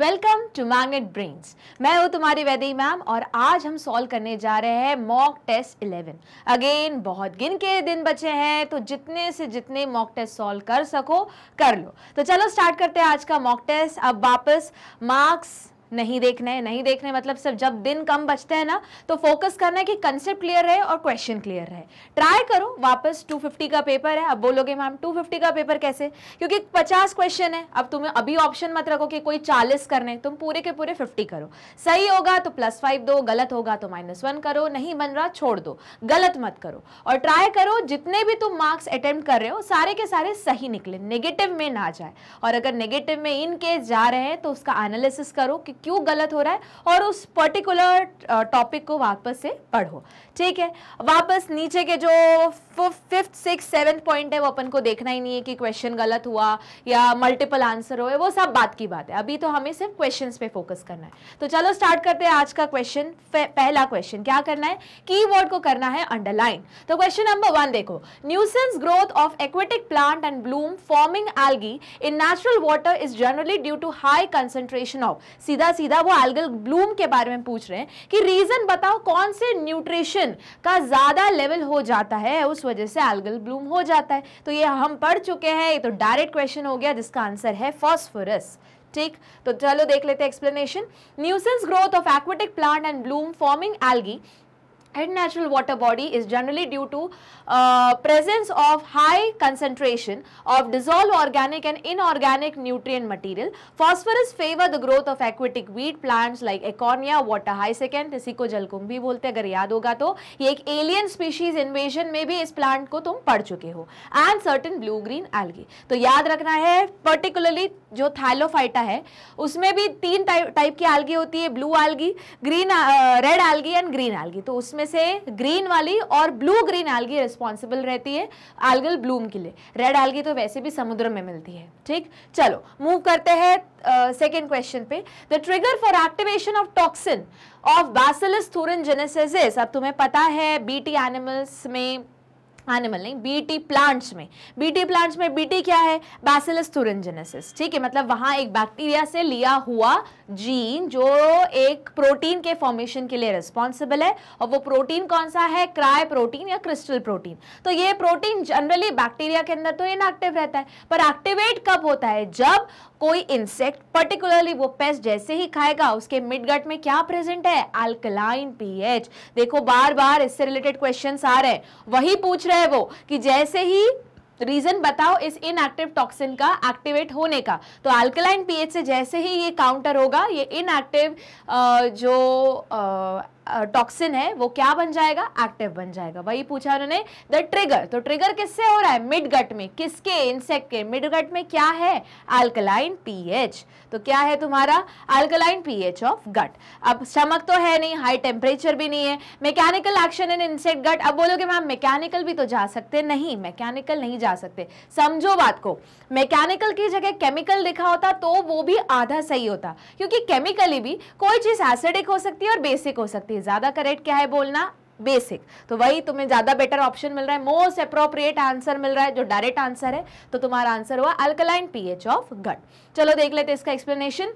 Welcome to magnet brains मैं हूं तुम्हारी वैदी मैम और आज हम सॉल्व करने जा रहे हैं मॉक टेस्ट 11 अगेन बहुत गिन के दिन बचे हैं तो जितने से जितने मॉक टेस्ट सॉल्व कर सको कर लो तो चलो स्टार्ट करते हैं आज का मॉक टेस्ट अब वापस मार्क्स नहीं देखना है नहीं देखना है मतलब सिर्फ जब दिन कम बचते हैं ना तो फोकस करना है कि कंसेप्ट क्लियर रहे और क्वेश्चन क्लियर रहे ट्राई करो वापस 250 का पेपर है अब बोलोगे मैम 250 का पेपर कैसे क्योंकि 50 क्वेश्चन है अब तुम्हें अभी ऑप्शन मत रखो कि कोई 40 करने तुम पूरे के पूरे 50 करो सही होगा तो प्लस फाइव दो गलत होगा तो माइनस वन करो नहीं बन रहा छोड़ दो गलत मत करो और ट्राई करो जितने भी तुम मार्क्स अटेम्प्ट कर रहे हो सारे के सारे सही निकले नेगेटिव में ना जाए और अगर नेगेटिव में इनकेस जा रहे हैं तो उसका एनालिसिस करो कि क्यों गलत हो रहा है और उस पर्टिकुलर टॉपिक uh, को वापस से पढ़ो ठीक है वापस नीचे के जो फिफ्थ सिक्स सेवन्थ पॉइंट है वो अपन को देखना ही नहीं है कि क्वेश्चन गलत हुआ या मल्टीपल आंसर हो वो सब बात की बात है अभी तो हमें सिर्फ क्वेश्चन पे फोकस करना है तो चलो स्टार्ट करते हैं आज का क्वेश्चन पहला क्वेश्चन क्या करना है की को करना है अंडरलाइन तो क्वेश्चन नंबर वन देखो nuisance growth of aquatic plant and bloom forming algae in natural water is generally due to high concentration of सीधा सीधा सीधा वो एल्गल ब्लूम के बारे में पूछ रहे हैं कि रीज़न बताओ कौन से न्यूट्रिशन का ज़्यादा लेवल हो जाता है उस वजह से एल्गल ब्लूम हो जाता है तो ये हम पढ़ चुके हैं ये तो डायरेक्ट क्वेश्चन हो गया जिसका आंसर है फॉस्फोरस ठीक तो चलो देख लेते हैं explanation nuisance growth of aquatic plant and bloom forming algae head natural water body is generally due to uh, presence of high concentration of dissolved organic and inorganic nutrient material. Phosphorus favor the growth of aquatic weed plants like एकोनिया water hyacinth इसी को जलकुंभ भी बोलते हैं अगर याद होगा तो ये एक एलियन स्पीशीज इन्वेजन में भी इस प्लांट को तुम पढ़ चुके हो and certain blue green algae तो याद रखना है पर्टिकुलरली जो थैलोफाइटा है उसमें भी तीन टाइप की एल्गी होती है blue algae green red algae and green algae तो उसमें जिसमें से ग्रीन वाली और ब्लू ग्रीन एल्गी रिस्पॉन्सिबल रहती है एल्गल ब्लूम के लिए रेड एल्गी तो वैसे भी समुद्र में मिलती है ठीक चलो मूव करते हैं सेकेंड क्वेश्चन पे the trigger for activation of toxin of Bacillus thuringiensis अब तुम्हें पता है बीटी एनिमल्स में एनिमल नहीं बीटी प्लांट्स में बीटी प्लांट्स में बीटी क्या है बैसिलस थुरजेनेसिस ठीक है मतलब वहां एक बैक्टीरिया से लिया हुआ जीन जो एक प्रोटीन के फॉर्मेशन के लिए रिस्पॉन्सिबल है और वो प्रोटीन कौन सा है क्राय प्रोटीन या क्रिस्टल प्रोटीन तो ये प्रोटीन जनरली बैक्टीरिया के अंदर तो इनएक्टिव रहता है पर एक्टिवेट कब होता है जब कोई इंसेक्ट पर्टिकुलरली वो पेस्ट जैसे ही खाएगा उसके मिड गट में क्या प्रेजेंट है अल्कलाइन पीएच देखो बार बार इससे रिलेटेड क्वेश्चन आ रहे हैं वही पूछ रहे हैं वो कि जैसे ही रीजन बताओ इस इनएक्टिव टॉक्सिन का एक्टिवेट होने का तो अल्कलाइन पीएच से जैसे ही ये काउंटर होगा ये इनएक्टिव जो आ, टॉक्सिन है वो क्या बन जाएगा एक्टिव बन जाएगा वही पूछा उन्होंने द ट्रिगर तो ट्रिगर किससे हो रहा है मिड गट में किसके इंसेक्ट के मिड गट में क्या है अल्कलाइन पीएच तो क्या है तुम्हारा अल्कलाइन पीएच ऑफ गट अब स्टमक तो है नहीं हाई टेम्परेचर भी नहीं है mechanical action in insect gut अब बोलोगे मैम मैकेनिकल भी तो जा सकते नहीं मैकेनिकल नहीं जा सकते समझो बात को मैकेनिकल की जगह केमिकल लिखा होता तो वो भी आधा सही होता क्योंकि केमिकली भी कोई चीज़ एसिडिक हो सकती है और बेसिक हो सकती है ज़्यादा करेक्ट क्या है बोलना बेसिक तो वही तुम्हें ज़्यादा बेटर ऑप्शन मिल रहा है मोस्ट अप्रोप्रिएट आंसर मिल रहा है जो डायरेक्ट आंसर है तो तुम्हारा आंसर हुआ अल्कलाइन पीएच ऑफ गट चलो देख लेते इसका explanation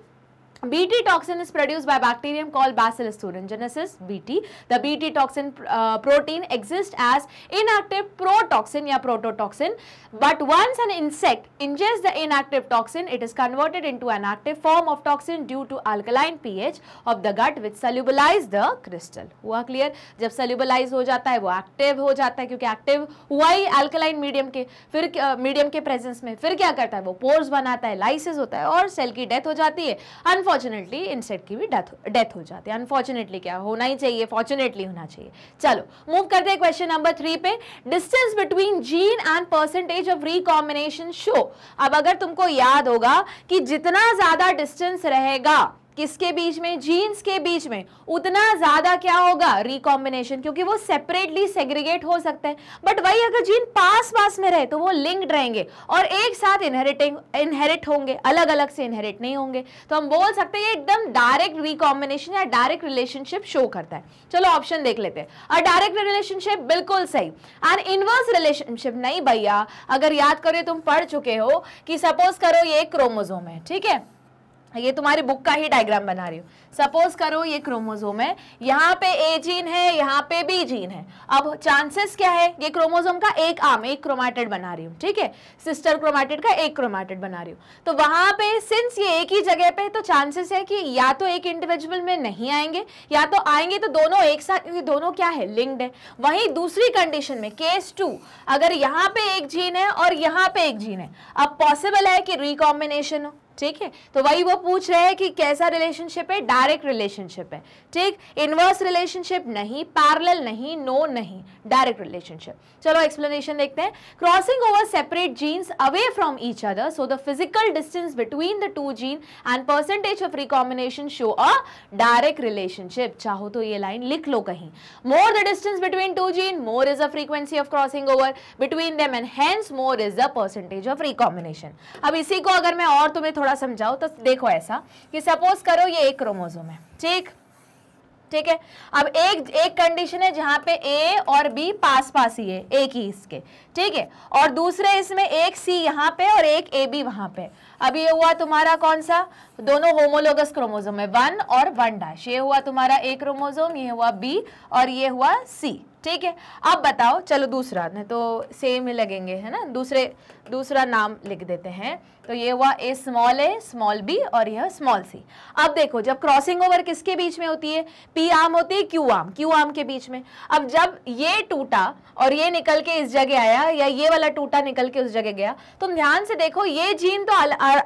BT toxin is produced by bacterium called Bacillus thuringiensis BT. The BT toxin uh, protein exists as inactive protoxin or prototoxin but once an insect ingests the inactive toxin it is converted into an active form of toxin due to alkaline pH of the gut which solubilize the crystal. हुआ clear? जब solubilize हो जाता है वो active हो जाता है क्योंकि active हुआ ही alkaline medium के फिर uh, medium के presence में फिर क्या करता है वो pores बनाता है lysis होता है और cell की death हो जाती है अनफॉर्चुनेट अनफॉर्चुनेटली इंसेक्ट की भी डेथ डेथ हो जाती है अनफॉर्चुनेटली क्या होना ही चाहिए फॉर्चुनेटली होना चाहिए चलो मूव करते हैं क्वेश्चन नंबर थ्री पे distance between gene and percentage of recombination show अब अगर तुमको याद होगा कि जितना ज्यादा डिस्टेंस रहेगा किसके बीच में जीन्स के बीच में उतना ज़्यादा क्या होगा रिकॉम्बिनेशन क्योंकि वो सेपरेटली सेग्रीगेट हो सकते हैं बट वही अगर जीन पास पास में रहे तो वो लिंक्ड रहेंगे और एक साथ इनहेरिटिंग इनहेरिट होंगे अलग अलग से इनहेरिट नहीं होंगे तो हम बोल सकते हैं ये एकदम डायरेक्ट रिकॉम्बिनेशन या डायरेक्ट रिलेशनशिप शो करता है चलो ऑप्शन देख लेते हैं और डायरेक्ट रिलेशनशिप बिल्कुल सही एंड इनवर्स रिलेशनशिप नहीं भैया अगर याद करो तुम पढ़ चुके हो कि सपोज करो ये क्रोमोजोम है ठीक है ये तुम्हारी बुक का ही डायग्राम बना रही हूँ सपोज करो ये क्रोमोजोम है यहाँ पे ए जीन है यहाँ पे बी जीन है अब चांसेस क्या है ये क्रोमोजोम का एक आम एक क्रोमैटिड बना रही हूँ ठीक है सिस्टर क्रोमैटिड का एक क्रोमैटिड बना रही हूँ तो वहां पे सिंस ये एक ही जगह पे तो चांसेस है कि या तो एक इंडिविजुअल में नहीं आएंगे या तो आएंगे तो दोनों एक साथ दोनों क्या है लिंक्ड है वहीं दूसरी कंडीशन में केस टू अगर यहाँ पे एक जीन है और यहाँ पे एक जीन है अब पॉसिबल है कि रिकॉम्बिनेशन हो ठीक है तो वही वो पूछ रहे हैं कि कैसा रिलेशनशिप है डायरेक्ट रिलेशनशिप है ठीक इनवर्स रिलेशनशिप नहीं पैरेलल नहीं नो नहीं डायरेक्ट रिलेशनशिप चलो एक्सप्लेनेशन देखते हैं crossing over separate genes away from each other so the physical distance between the two gene and percentage of recombination show a direct relationship चाहो तो ये line लिख लो कहीं more the distance between two gene more is a frequency of crossing over between them and hence more is the percentage of recombination अब इसी को अगर मैं और तुम्हें थोड़ा समझाओ तो देखो ऐसा कि सपोज करो ये एक क्रोमोजोम है ठीक ठीक है अब एक एक कंडीशन है जहां पे ए और बी पास पास ही है एक ही इसके ठीक है और दूसरे इसमें एक सी यहाँ पे और एक ए बी वहां पे अब ये हुआ तुम्हारा कौन सा दोनों होमोलोगस क्रोमोजोम है वन और वन डैश ये हुआ तुम्हारा ए क्रोमोजोम ये हुआ बी और ये हुआ सी ठीक है अब बताओ चलो दूसरा नहीं तो सेम ही लगेंगे है ना दूसरे दूसरा नाम लिख देते हैं तो ये हुआ A small A small B और यह स्मॉल सी अब देखो जब क्रॉसिंग ओवर किसके बीच में होती है पी आम होती है क्यू आम क्यू आम के बीच में अब जब ये टूटा और ये निकल के इस जगह आया गया या ये वाला टूटा निकल के उस जगह गया तुम ध्यान से देखो ये जीन तो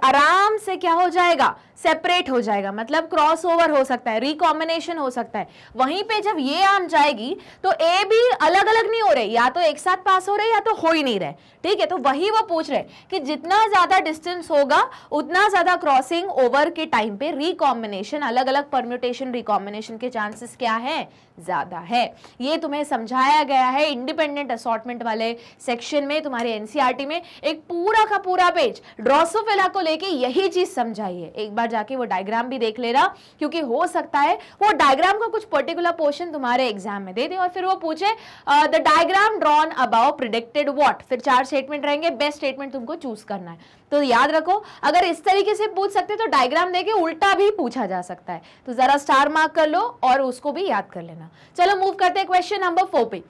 आराम से क्या हो जाएगा सेपरेट हो जाएगा मतलब क्रॉस ओवर हो सकता है रिकॉम्बिनेशन हो सकता है वहीं पे जब ये आम जाएगी तो ए भी अलग अलग नहीं हो रहे या तो एक साथ पास हो रहे या तो हो ही नहीं रहे ठीक है तो वही वो पूछ रहे कि जितना ज़्यादा डिस्टेंस होगा उतना ज़्यादा क्रॉसिंग ओवर के टाइम पे रिकॉम्बिनेशन अलग अलग परम्यूटेशन रिकॉम्बिनेशन के चांसेस क्या है ज़्यादा है ये तुम्हें समझाया गया है इंडिपेंडेंट असॉटमेंट वाले सेक्शन में तुम्हारे एनसीईआरटी e में एक पूरा का पूरा पेज ड्रॉसोफेला को लेके यही चीज़ समझाइए एक बार जाके वो डायग्राम भी देख लेना क्योंकि हो सकता है वो डायग्राम का कुछ पर्टिकुलर पोर्शन तुम्हारे एग्जाम में दे दे और फिर वो पूछे the diagram drawn about predicted what फिर चार स्टेटमेंट रहेंगे बेस्ट स्टेटमेंट तुमको चूज करना है तो याद रखो अगर इस तरीके से पूछ सकते तो डायग्राम देके उल्टा भी पूछा जा सकता है तो जरा स्टार मार्क कर लो और उसको भी याद कर लेना चलो मूव करते हैं क्वेश्चन नंबर फोर पे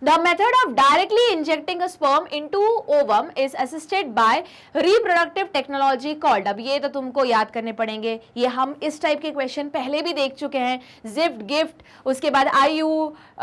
The method of directly injecting sperm into ovum is assisted by reproductive technology called अब ये तो तुमको याद करने पड़ेंगे ये हम इस टाइप के क्वेश्चन पहले भी देख चुके हैं जिफ्ट गिफ्ट उसके बाद आई यू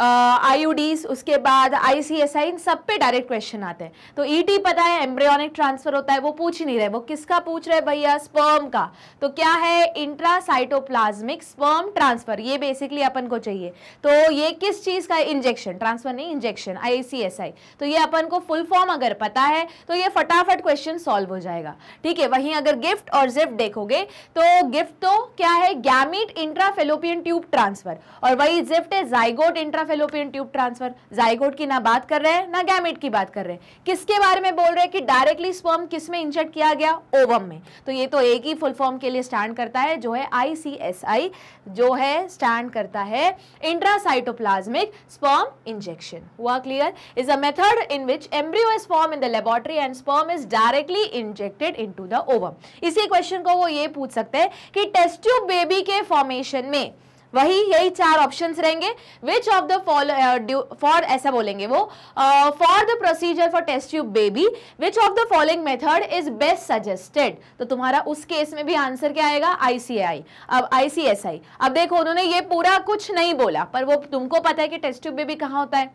आई यू डीज उसके बाद आई सी एस आई इन सब पे डायरेक्ट क्वेश्चन आते हैं तो ई e टी पता है एम्ब्रियोनिक ट्रांसफर होता है वो पूछ ही नहीं रहे वो किसका पूछ रहे भैया स्पर्म का तो क्या है इंट्रासाइटोप्लाज्मिक स्पर्म ट्रांसफर ये बेसिकली अपन को चाहिए तो ये किस चीज़ का इंजेक्शन ट्रांसफर नहीं ऑब्जेक्शन आई तो ये अपन को फुल फॉर्म अगर पता है तो ये फटाफट क्वेश्चन सॉल्व हो जाएगा ठीक है वहीं अगर गिफ्ट और जिफ्ट देखोगे तो गिफ्ट तो क्या है गैमिट इंट्राफेलोपियन ट्यूब ट्रांसफर और वही जिफ्ट है zygote intrafallopian tube transfer zygote की ना बात कर रहे हैं ना गैमिट की बात कर रहे हैं किसके बारे में बोल रहे हैं कि डायरेक्टली स्पर्म किस में इंजेक्ट किया गया ओवम में तो ये तो एक ही फुल फॉर्म के लिए स्टैंड करता है जो है आई जो है स्टैंड करता है intracytoplasmic sperm injection Hua clear? Is a method in which embryo is formed in the laboratory and sperm is directly injected into the ovum इसी क्वेश्चन को वो ये पूछ सकते हैं कि टेस्ट ट्यूब बेबी के फॉर्मेशन में वही यही चार ऑप्शंस रहेंगे which of the follow for ऐसा बोलेंगे वो for the procedure for test tube baby which of the following method is best suggested तो तुम्हारा उस केस में भी आंसर क्या आएगा आईसीआई अब आईसीएसआई अब देखो उन्होंने ये पूरा कुछ नहीं बोला पर वो तुमको पता है कि टेस्ट ट्यूब बेबी कहाँ होता है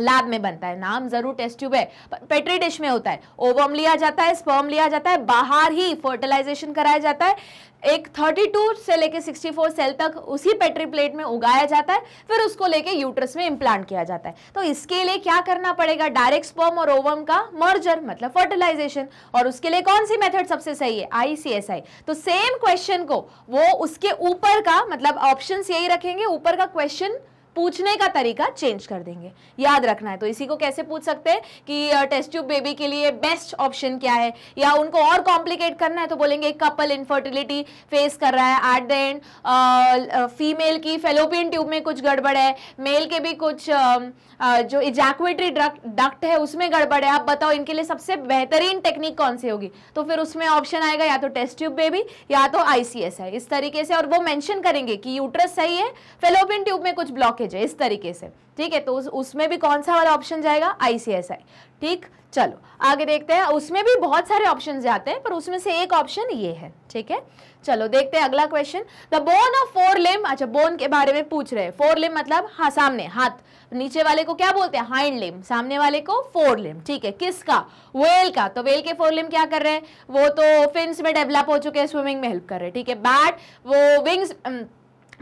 लैब में बनता है नाम जरूर टेस्ट ट्यूब है पेट्री डिश में होता है ओवम लिया जाता है स्पर्म लिया जाता है बाहर ही फर्टिलाइजेशन कराया जाता है एक 32 से लेके 64 सेल तक उसी पेट्री प्लेट में उगाया जाता है फिर उसको लेके यूट्रस में इम्प्लांट किया जाता है तो इसके लिए क्या करना पड़ेगा डायरेक्ट स्पर्म और ओवम का मर्जर मतलब फर्टिलाइजेशन और उसके लिए कौन सी मेथड सबसे सही है आईसीएसआई तो सेम क्वेश्चन को वो उसके ऊपर का मतलब ऑप्शन यही रखेंगे ऊपर का क्वेश्चन पूछने का तरीका चेंज कर देंगे याद रखना है तो इसी को कैसे पूछ सकते हैं कि टेस्ट ट्यूब बेबी के लिए बेस्ट ऑप्शन क्या है या उनको और कॉम्प्लिकेट करना है तो बोलेंगे कपल इनफर्टिलिटी फेस कर रहा है एट द एंड फीमेल की फेलोपियन ट्यूब में कुछ गड़बड़ है मेल के भी कुछ आ, आ, जो इजैक्वेटरी डक्ट है उसमें गड़बड़ है आप बताओ इनके लिए सबसे बेहतरीन टेक्निक कौन सी होगी तो फिर उसमें ऑप्शन आएगा या तो टेस्ट ट्यूब बेबी या तो आईसीएस है इस तरीके से और वो मैंशन करेंगे कि यूट्रस सही है फेलोपियन ट्यूब में कुछ ब्लॉक ब्लॉकेज है इस तरीके से ठीक है तो उस, उसमें भी कौन सा वाला ऑप्शन जाएगा आईसीएसआई ठीक चलो आगे देखते हैं उसमें भी बहुत सारे ऑप्शन जाते हैं पर उसमें से एक ऑप्शन ये है ठीक है चलो देखते हैं अगला question the bone of forelimb अच्छा बोन के बारे में पूछ रहे हैं फोर लिम मतलब हाँ सामने हाथ नीचे वाले को क्या बोलते हैं हाइंड लिम सामने वाले को फोर लिम ठीक है किसका वेल का तो वेल के फोर लिम क्या कर रहे हैं वो तो फिन्स में डेवलप हो चुके हैं स्विमिंग में हेल्प कर रहे हैं ठीक है बैट वो विंग्स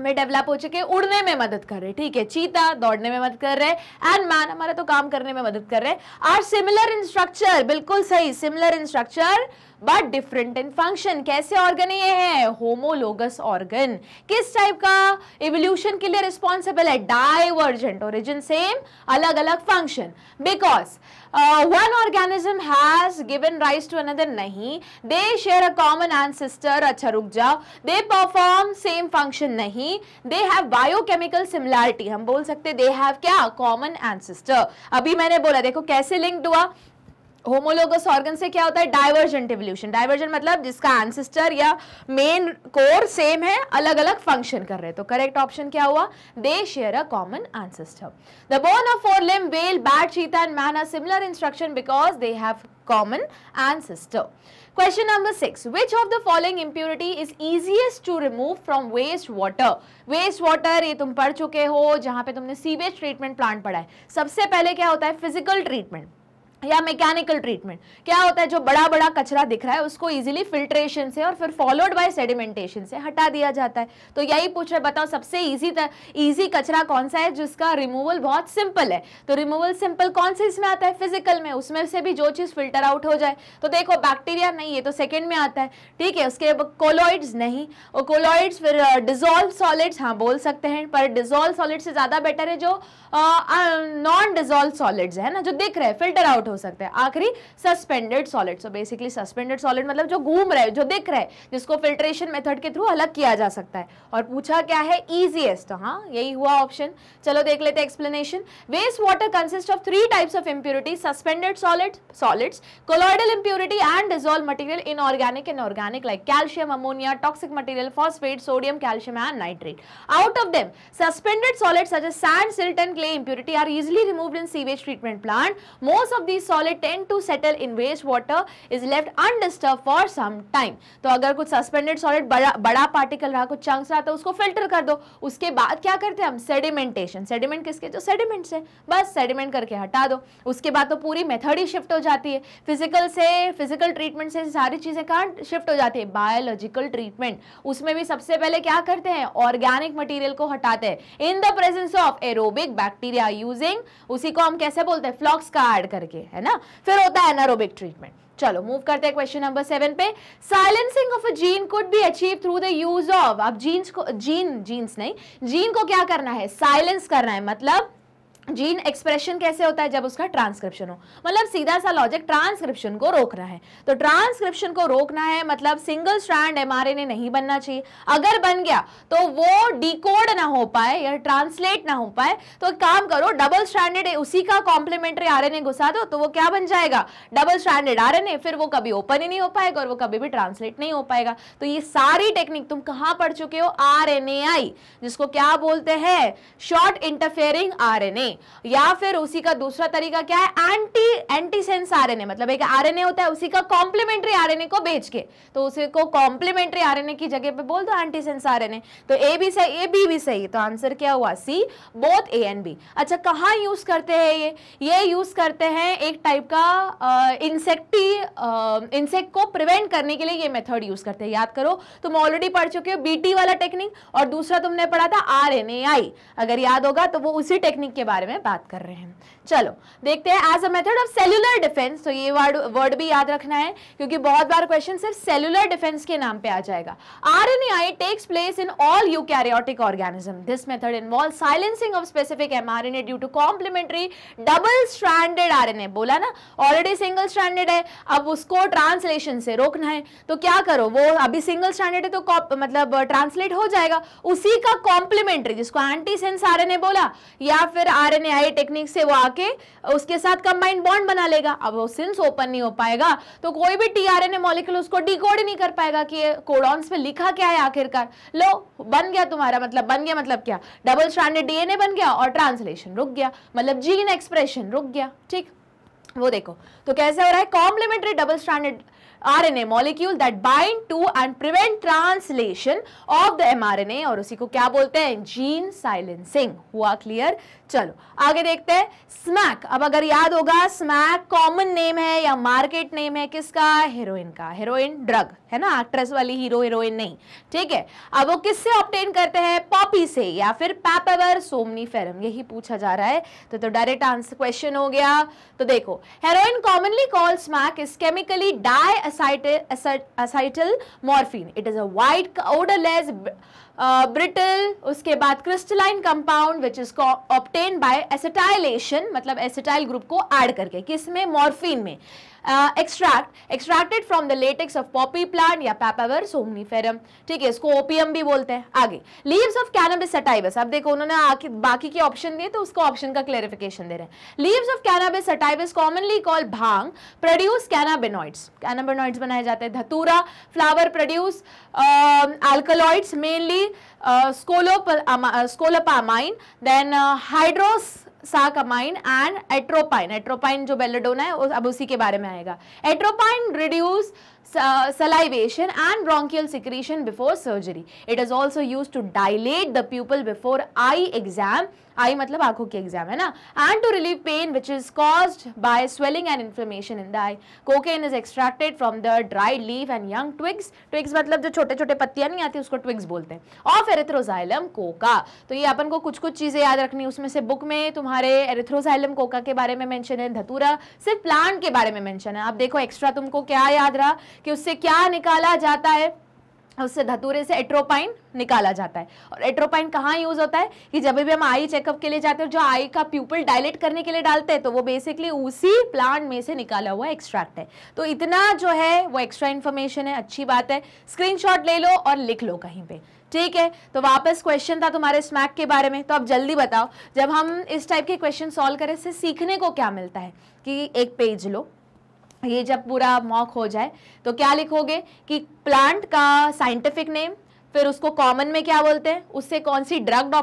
में डेवलप हो चुके उड़ने में मदद कर रहे ठीक है चीता दौड़ने में मदद कर रहे एंड मैन हमारा तो काम करने में मदद कर रहे हैं आर सिमिलर इन स्ट्रक्चर बिल्कुल सही similar in structure but different in function कैसे ऑर्गन ये है होमोलोगस ऑर्गन किस टाइप का इवोल्यूशन के लिए रिस्पॉन्सिबल है डाइवर्जेंट ओरिजिन सेम अलग अलग function because one organism has given rise to another नहीं they share a common ancestor अच्छा रुक जाओ दे परफॉर्म सेम फंक्शन नहीं दे हैव बायोकेमिकल सिमिलैरिटी हम बोल सकते दे हैव क्या कॉमन एंसिस्टर अभी मैंने बोला देखो कैसे लिंक हुआ होमोलोगस ऑर्गन से क्या होता है डाइवर्जेंट एवोल्यूशन डाइवर्जेंट मतलब जिसका एंसिस्टर या मेन कोर सेम है अलग अलग फंक्शन कर रहे हैं तो करेक्ट ऑप्शन क्या हुआ they share a common ancestor the bone of forelimb well bat cheetah and man are similar instruction because they have common ancestor. Question number six which of the following impurity is easiest to remove from waste water waste water ये तुम पढ़ चुके हो जहां पे तुमने sewage treatment plant पढ़ा है सबसे पहले क्या होता है फिजिकल ट्रीटमेंट या मैकेनिकल ट्रीटमेंट क्या होता है जो बड़ा बड़ा कचरा दिख रहा है उसको इजीली फिल्ट्रेशन से और फिर फॉलोड बाय सेडिमेंटेशन से हटा दिया जाता है तो यही पूछ रहे बताओ सबसे इजी इजी कचरा कौन सा है जिसका रिमूवल बहुत सिंपल है तो रिमूवल सिंपल कौन से इसमें आता है फिजिकल में उसमें से भी जो चीज़ फिल्टर आउट हो जाए तो देखो बैक्टीरिया नहीं है तो सेकेंड में आता है ठीक है उसके कोलोइड्स नहीं और कोलोइड्स फिर डिजोल्व सॉलिड्स हाँ बोल सकते हैं पर डिजोल्व सॉलिड से ज़्यादा बेटर है जो नॉन डिजोल्व सॉलिड्स है ना जो दिख रहे हैं फिल्टर आउट हो सकते हैं आखिरी suspended solid so basically suspended solid मतलब जो घूम रहे जो दिख रहे जिसको फिल्ट्रेशन मेथड के थ्रू अलग किया जा सकता है और पूछा क्या है ईजीएस्ट हाँ यही हुआ ऑप्शन चलो देख लेते explanation waste water consist of three types of impurity suspended solid solids colloidal impurity and dissolve material in organic and organic like calcium ammonia toxic material phosphate sodium calcium and nitrate out of them suspended solid such as sand silt and clay impurity are easily removed in sewage treatment plant most of these any solid ten to settle in waste water is left undisturb for some time तो अगर कुछ suspended solid बड़ा बड़ा particle रहा कुछ chunks रहा तो उसको फिल्टर कर दो उसके बाद क्या करते हैं हम सेडिमेंटेशन सेडिमेंट किसके जो सेडिमेंट्स है बस सेडिमेंट करके हटा दो उसके बाद तो पूरी मेथड ही शिफ्ट हो जाती है फिजिकल से फिजिकल ट्रीटमेंट से सारी चीजें कहाँ शिफ्ट हो जाती है बायोलॉजिकल ट्रीटमेंट उसमें भी सबसे पहले क्या करते हैं ऑर्गेनिक मटीरियल को हटाते हैं in the presence of aerobic bacteria using उसी को हम कैसे बोलते हैं फ्लॉक्स का एड करके है ना फिर होता है एनारोबिक ट्रीटमेंट चलो मूव करते हैं क्वेश्चन नंबर सेवन पे silencing of a gene could be achieve through the use of अब जीन्स को जीन जीन्स नहीं जीन को क्या करना है साइलेंस करना है मतलब जीन एक्सप्रेशन कैसे होता है जब उसका ट्रांसक्रिप्शन हो मतलब सीधा सा लॉजिक ट्रांसक्रिप्शन को रोकना है तो ट्रांसक्रिप्शन को रोकना है मतलब सिंगल स्ट्रैंड एमआरएनए नहीं बनना चाहिए अगर बन गया तो वो डिकोड ना हो पाए या ट्रांसलेट ना हो पाए तो काम करो डबल स्ट्रैंडेड उसी का कॉम्प्लीमेंट्री आर घुसा दो तो वो क्या बन जाएगा डबल स्ट्रैंडेड आर फिर वो कभी ओपन ही नहीं हो पाएगा और वो कभी भी ट्रांसलेट नहीं हो पाएगा तो ये सारी टेक्निक तुम कहाँ पढ़ चुके हो आर जिसको क्या बोलते हैं शॉर्ट इंटरफेयरिंग आर या फिर उसी का दूसरा तरीका क्या है एंटी एंटीसेंस आरएनए मतलब एक आरएनए होता है उसी का कॉम्प्लीमेंट्री आरएनए को बेच के तो उसी को कॉम्प्लीमेंट्री आरएनए की जगह पे बोल दो एंटीसेंस आरएनए तो ए भी सही ए बी भी सही तो आंसर क्या हुआ C both A and B अच्छा कहाँ यूज करते हैं ये ये यूज करते हैं एक टाइप का इंसेक्टी इंसेक्ट को प्रिवेंट करने के लिए ये मेथड यूज करते हैं याद करो तुम ऑलरेडी पढ़ चुके हो बीटी वाला टेक्निक और दूसरा तुमने पढ़ा था आर अगर याद होगा तो वो उसी टेक्निक के बारे में बारे में बात कर रहे हैं चलो देखते हैं as a method of cellular defence तो ये वर्ड वर्ड भी याद रखना है क्योंकि बहुत बार क्वेश्चन सिर्फ सेलुलर डिफेंस के नाम पे आ जाएगा I takes place in all eukaryotic organism this method involve silencing of specific a due to complementary double stranded a बोला ना ऑलरेडी सिंगल स्ट्रैंडेड है अब उसको ट्रांसलेशन से रोकना है तो क्या करो वो अभी सिंगल स्ट्रैंडेड है तो मतलब ट्रांसलेट uh, हो जाएगा उसी का कॉम्प्लीमेंट्री जिसको एंटी सेंस ए बोला या फिर R N A I technique से वो आके जाके उसके साथ कंबाइंड बॉन्ड बना लेगा अब वो सिंस ओपन नहीं हो पाएगा तो कोई भी टीआरएनए मॉलिक्यूल उसको डिकोड नहीं कर पाएगा कि कोडॉन्स में लिखा क्या है आखिरकार लो बन गया तुम्हारा मतलब बन गया मतलब क्या डबल स्ट्रैंडेड डीएनए बन गया और ट्रांसलेशन रुक गया मतलब जीन एक्सप्रेशन रुक गया ठीक वो देखो तो कैसे हो रहा है complementary double standard RNA molecule that bind to and prevent translation of the mRNA और उसी को क्या बोलते हैं जीन साइलेंसिंग हुआ क्लियर चलो आगे देखते हैं स्मैक अब अगर याद होगा स्मैक कॉमन नेम है या मार्केट नेम है किसका हीरोइन का हीरोइन ड्रग है ना एक्ट्रेस वाली हीरो हीरोइन नहीं ठीक है अब वो किससे ऑप्टेन करते हैं पॉपी से या फिर पैपेवर सोमनीफेरम यही पूछा जा रहा है तो तो डायरेक्ट आंसर क्वेश्चन हो गया तो देखो heroin commonly called smack is chemically di acetyl morphine it is a white odourless brittle उसके बाद crystalline compound which is obtain by acetylation मतलब एसेटाइल ग्रुप को ऐड करके किसमें मॉर्फिन में. Extract extracted from the latex of poppy plant या papaver somniferum ठीक है इसको ओपीएम भी बोलते हैं आगे लीव्स ऑफ कैनबिस सटाइबस अब देखो उन्होंने बाकी के ऑप्शन दिए तो उसको ऑप्शन का क्लेरिफिकेशन दे रहे हैं leaves of cannabis sativa commonly call bhang produce cannabinoids cannabinoids बनाए जाते हैं dhatura flower produce alkaloids mainly scopolamine then हाइड्रोस साकमाइन एंड एट्रोपाइन एट्रोपाइन जो बेलेडोन है अब उसी के बारे में आएगा atropine reduce salivation and bronchial secretion before surgery it is also use to dilate the pupil before eye exam eye मतलब आंखों के एग्जाम है ना and to relieve pain which is cause by swelling and inflammation in the eye cocaine is extracted from the dried leave and young twigs twigs मतलब जो छोटे छोटे पत्तियां नहीं आती उसको ट्विग्स बोलते हैं ऑफ एरेथ्रोजाइलम कोका तो ये अपन को कुछ कुछ चीज़ें याद रखनी उसमें से बुक में तुम्हारे एरेथ्रोजाइलम कोका के बारे में मैंशन है धतूरा सिर्फ प्लांट के बारे में मैंशन है आप देखो एक्स्ट्रा तुमको क्या याद रहा कि उससे क्या निकाला जाता है उससे धतूरे से एट्रोपाइन निकाला जाता है और एट्रोपाइन कहाँ यूज़ होता है कि जब भी हम आई चेकअप के लिए जाते हैं जो आई का प्यूपल डायलेट करने के लिए डालते हैं तो वो बेसिकली उसी प्लांट में से निकाला हुआ एक्सट्रैक्ट है तो इतना जो है वो एक्स्ट्रा इन्फॉर्मेशन है अच्छी बात है स्क्रीनशॉट ले लो और लिख लो कहीं पर ठीक है तो वापस क्वेश्चन था तुम्हारे स्मैक के बारे में तो अब जल्दी बताओ जब हम इस टाइप के क्वेश्चन सॉल्व करें इससे सीखने को क्या मिलता है कि एक पेज लो ये जब पूरा मॉक हो जाए तो क्या लिखोगे कि प्लांट का साइंटिफिक नेम फिर उसको कॉमन में क्या बोलते हैं उससे कौन सी ड्रग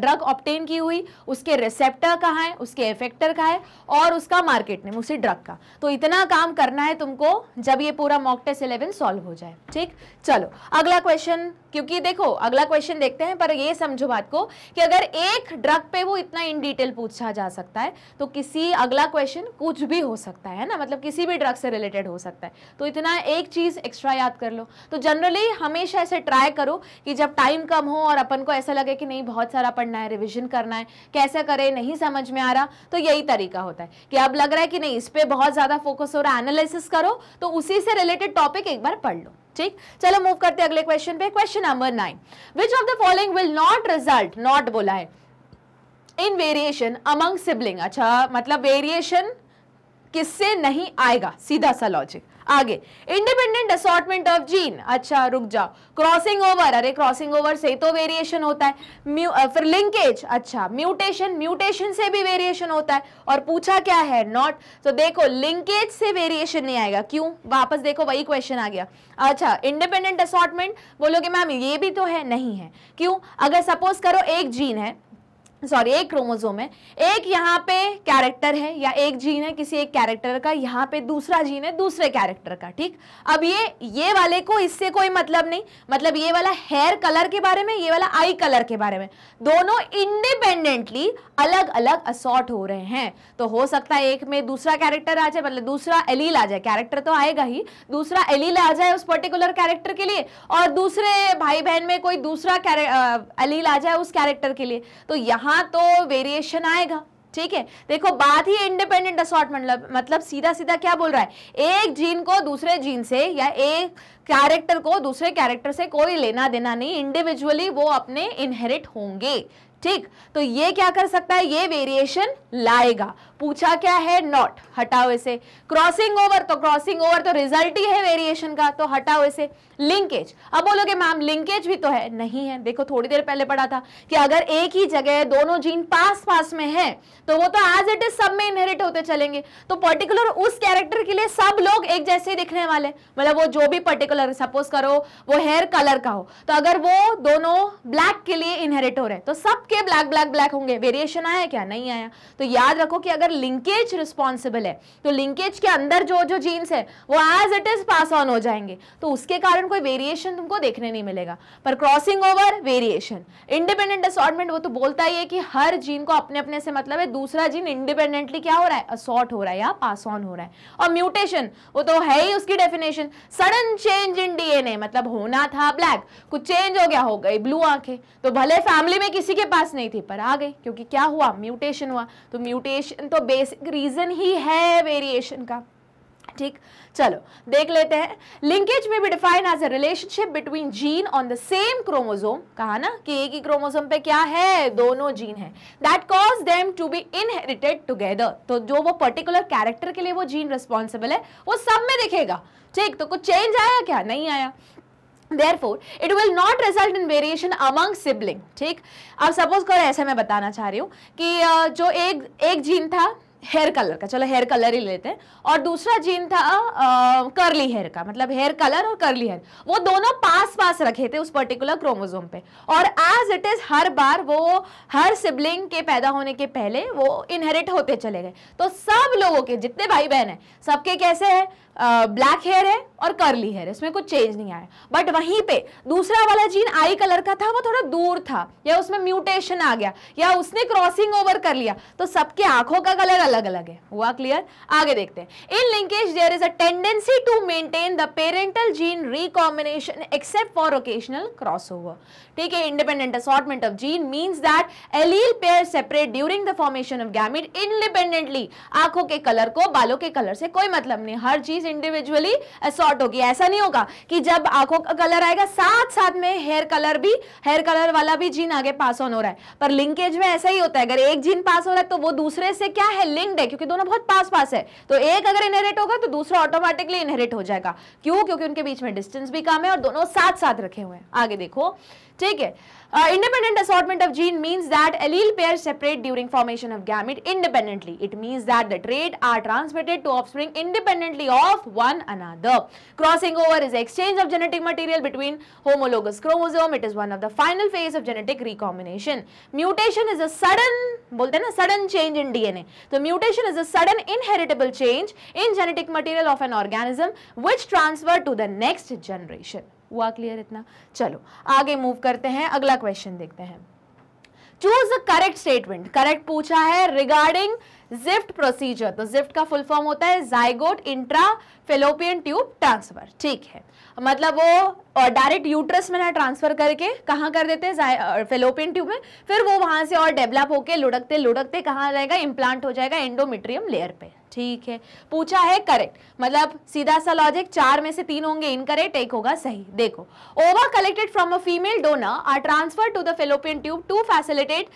ड्रग ऑप्टेन की हुई उसके रिसेप्टर कहाँ है उसके इफेक्टर कहाँ है और उसका मार्केट नेम उसी ड्रग का तो इतना काम करना है तुमको जब ये पूरा मॉक टेस्ट इलेवन सॉल्व हो जाए ठीक चलो अगला क्वेश्चन क्योंकि देखो अगला क्वेश्चन देखते हैं पर ये समझो बात को कि अगर एक ड्रग पे वो इतना इन डिटेल पूछा जा सकता है तो किसी अगला क्वेश्चन कुछ भी हो सकता है ना मतलब किसी भी ड्रग से रिलेटेड हो सकता है तो इतना एक चीज़ एक्स्ट्रा याद कर लो तो जनरली हमेशा ऐसे ट्राई करो कि जब टाइम कम हो और अपन को ऐसा लगे कि नहीं बहुत सारा पढ़ना है रिविजन करना है कैसे करें नहीं समझ में आ रहा तो यही तरीका होता है कि अब लग रहा है कि नहीं इस पर बहुत ज़्यादा फोकस हो रहा है एनालिसिस करो तो उसी से रिलेटेड टॉपिक एक बार पढ़ लो ठीक चलो मूव करते अगले क्वेश्चन पे question number nine which of the following will not result not बोला है इन वेरिएशन अमंग सिबलिंग अच्छा मतलब वेरिएशन किससे नहीं आएगा सीधा सा लॉजिक आगे इंडिपेंडेंट असॉटमेंट ऑफ जीन अच्छा रुक जाओ क्रॉसिंग ओवर अरे क्रॉसिंग ओवर से तो वेरिएशन होता है फिर लिंकेज अच्छा म्यूटेशन म्यूटेशन से भी वेरिएशन होता है और पूछा क्या है नॉट तो देखो लिंकेज से वेरिएशन नहीं आएगा क्यों वापस देखो वही क्वेश्चन आ गया अच्छा इंडिपेंडेंट असॉटमेंट बोलोगे मैम ये भी तो है नहीं है क्यों अगर सपोज करो एक जीन है सॉरी एक क्रोमोजोम है एक यहाँ पे कैरेक्टर है या एक जीन है किसी एक कैरेक्टर का यहाँ पे दूसरा जीन है दूसरे कैरेक्टर का ठीक अब ये ये वाले को इससे कोई मतलब नहीं मतलब ये वाला हेयर कलर के बारे में ये वाला आई कलर के बारे में दोनों इंडिपेंडेंटली अलग अलग असॉर्ट हो रहे हैं तो हो सकता है एक में दूसरा कैरेक्टर आ जाए मतलब दूसरा एलील आ जाए कैरेक्टर तो आएगा ही दूसरा एलील आ जाए उस पर्टिकुलर कैरेक्टर के लिए और दूसरे भाई बहन में कोई दूसरा एलील आ जाए उस कैरेक्टर के लिए तो यहाँ वहां तो वेरिएशन आएगा ठीक है देखो बात ही इंडिपेंडेंट असॉर्टमेंट मतलब मतलब सीधा सीधा क्या बोल रहा है एक जीन को दूसरे जीन से या एक कैरेक्टर को दूसरे कैरेक्टर से कोई लेना देना नहीं इंडिविजुअली वो अपने इनहेरिट होंगे ठीक तो ये क्या कर सकता है ये वेरिएशन लाएगा पूछा क्या है नॉट हटाओ इसे क्रॉसिंग ओवर तो क्रॉसिंग ओवर तो रिजल्ट ही है वेरिएशन का तो हटाओ इसे लिंकेज अब बोलोगे मैम लिंकेज भी तो है नहीं है देखो थोड़ी देर पहले पढ़ा था कि अगर एक ही जगह दोनों जीन पास पास में है तो वो तो एज इट इज सब में इनहेरिट होते चलेंगे तो पर्टिकुलर उस कैरेक्टर के लिए सब लोग एक जैसे ही दिखने वाले मतलब वो जो भी पर्टिकुलर सपोज करो वो हेयर कलर का हो तो अगर वो दोनों ब्लैक के लिए इनहेरिट हो रहे तो सबके ब्लैक ब्लैक ब्लैक होंगे वेरिएशन आया क्या नहीं आया तो याद रखो कि अगर लिंकेज रिस्पॉन्सिबल है तो लिंकेज के अंदर जो जो जीन्स है वो as it is pass on हो जाएंगे तो उसके कारण कोई वेरिएशन तुमको देखने नहीं मिलेगा पर crossing over variation independent assortment वो तो बोलता ही है कि हर जीन को अपने अपने से मतलब है दूसरा जीन इंडिपेंडेंटली क्या हो रहा है असॉर्ट हो रहा है या पास ऑन हो रहा है और म्यूटेशन वो तो है ही उसकी definition sudden change in DNA मतलब होना था ब्लैक कुछ चेंज हो गया हो गई ब्लू आंखें तो भले फैमिली में किसी के पास नहीं थी पर आ गई क्योंकि क्या हुआ म्यूटेशन हुआ तो म्यूटेशन तो बेसिक रीजन ही है वेरिएशन का ठीक चलो देख लेते हैं लिंकेज में भी define as a relationship between gene on the same chromosome कहा ना कि एक ही क्रोमोजोम पे क्या है दोनों जीन है that cause them to be inherited together तो जो वो पर्टिकुलर कैरेक्टर के लिए वो जीन रिस्पॉन्सिबल है वो सब में दिखेगा ठीक तो कुछ चेंज आया क्या नहीं आया therefore it will not result in variation among sibling ठीक अब suppose करो ऐसे मैं बताना चाह रही हूँ कि जो एक एक जीन था हेयर कलर का चलो हेयर कलर ही लेते हैं और दूसरा जीन था आ, करली हेयर का मतलब हेयर कलर और करली हेयर वो दोनों पास पास रखे थे उस पर्टिकुलर क्रोमोजोम पे और एज इट इज़ हर बार वो हर सिबलिंग के पैदा होने के पहले वो इनहेरिट होते चले गए तो सब लोगों के जितने भाई बहन हैं सबके कैसे हैं ब्लैक हेयर है और करली हेयर है इसमें कुछ चेंज नहीं आया बट वहीं पे दूसरा वाला जीन आई कलर का था वो थोड़ा दूर था या उसमें म्यूटेशन आ गया या उसने क्रॉसिंग ओवर कर लिया तो सबके आंखों का कलर अलग अलग है हुआ क्लियर आगे देखते हैं in linkage there is a tendency to maintain the parental gene recombination except for occasional cross ठीक है independent assortment of gene means that allele pair separate during the formation of gamete independently आंखों के colour को बालों के colour से कोई मतलब नहीं हर चीज चीज इंडिविजुअली सॉर्ट होगी ऐसा नहीं होगा कि जब आंखों का कलर आएगा साथ साथ में हेयर कलर भी हेयर कलर वाला भी जीन आगे पास ऑन हो रहा है पर लिंकेज में ऐसा ही होता है अगर एक जीन पास हो रहा है तो वो दूसरे से क्या है लिंक्ड है क्योंकि दोनों बहुत पास पास है तो एक अगर इनहेरिट होगा तो दूसरा ऑटोमेटिकली इनहेरिट हो जाएगा क्यों क्योंकि उनके बीच में डिस्टेंस भी कम है और दोनों साथ साथ रखे हुए हैं आगे देखो ठीक है Uh, independent assortment of gene means that allele pairs separate during formation of gamete independently. It means that the trait are transmitted to offspring independently of one another. Crossing over is exchange of genetic material between homologous chromosome. It is one of the final phase of genetic recombination. Mutation is a sudden, bolte na, sudden change in DNA. The mutation is a sudden inheritable change in genetic material of an organism which transfer to the next generation. हुआ clear इतना चलो आगे move करते हैं अगला question देखते हैं choose the correct statement correct पूछा है रिगार्डिंग जिफ्ट प्रोसीजर तो जिफ्ट का फुल फॉर्म होता है zygote intra fallopian tube transfer ठीक है मतलब वो और डायरेक्ट यूट्रस में ना ट्रांसफर करके कहाँ कर देते हैं फेलोपियन ट्यूब में फिर वो वहाँ से और डेवलप होके लुढ़कते लुढ़कते कहाँ रहेगा इम्प्लांट हो जाएगा एंडोमेट्रियम लेयर पे ठीक है पूछा है करेक्ट मतलब सीधा सा लॉजिक चार में से तीन होंगे इनकरेक्ट एक होगा सही देखो ova collected from a female donor are transfer to the fallopian tube to facilitate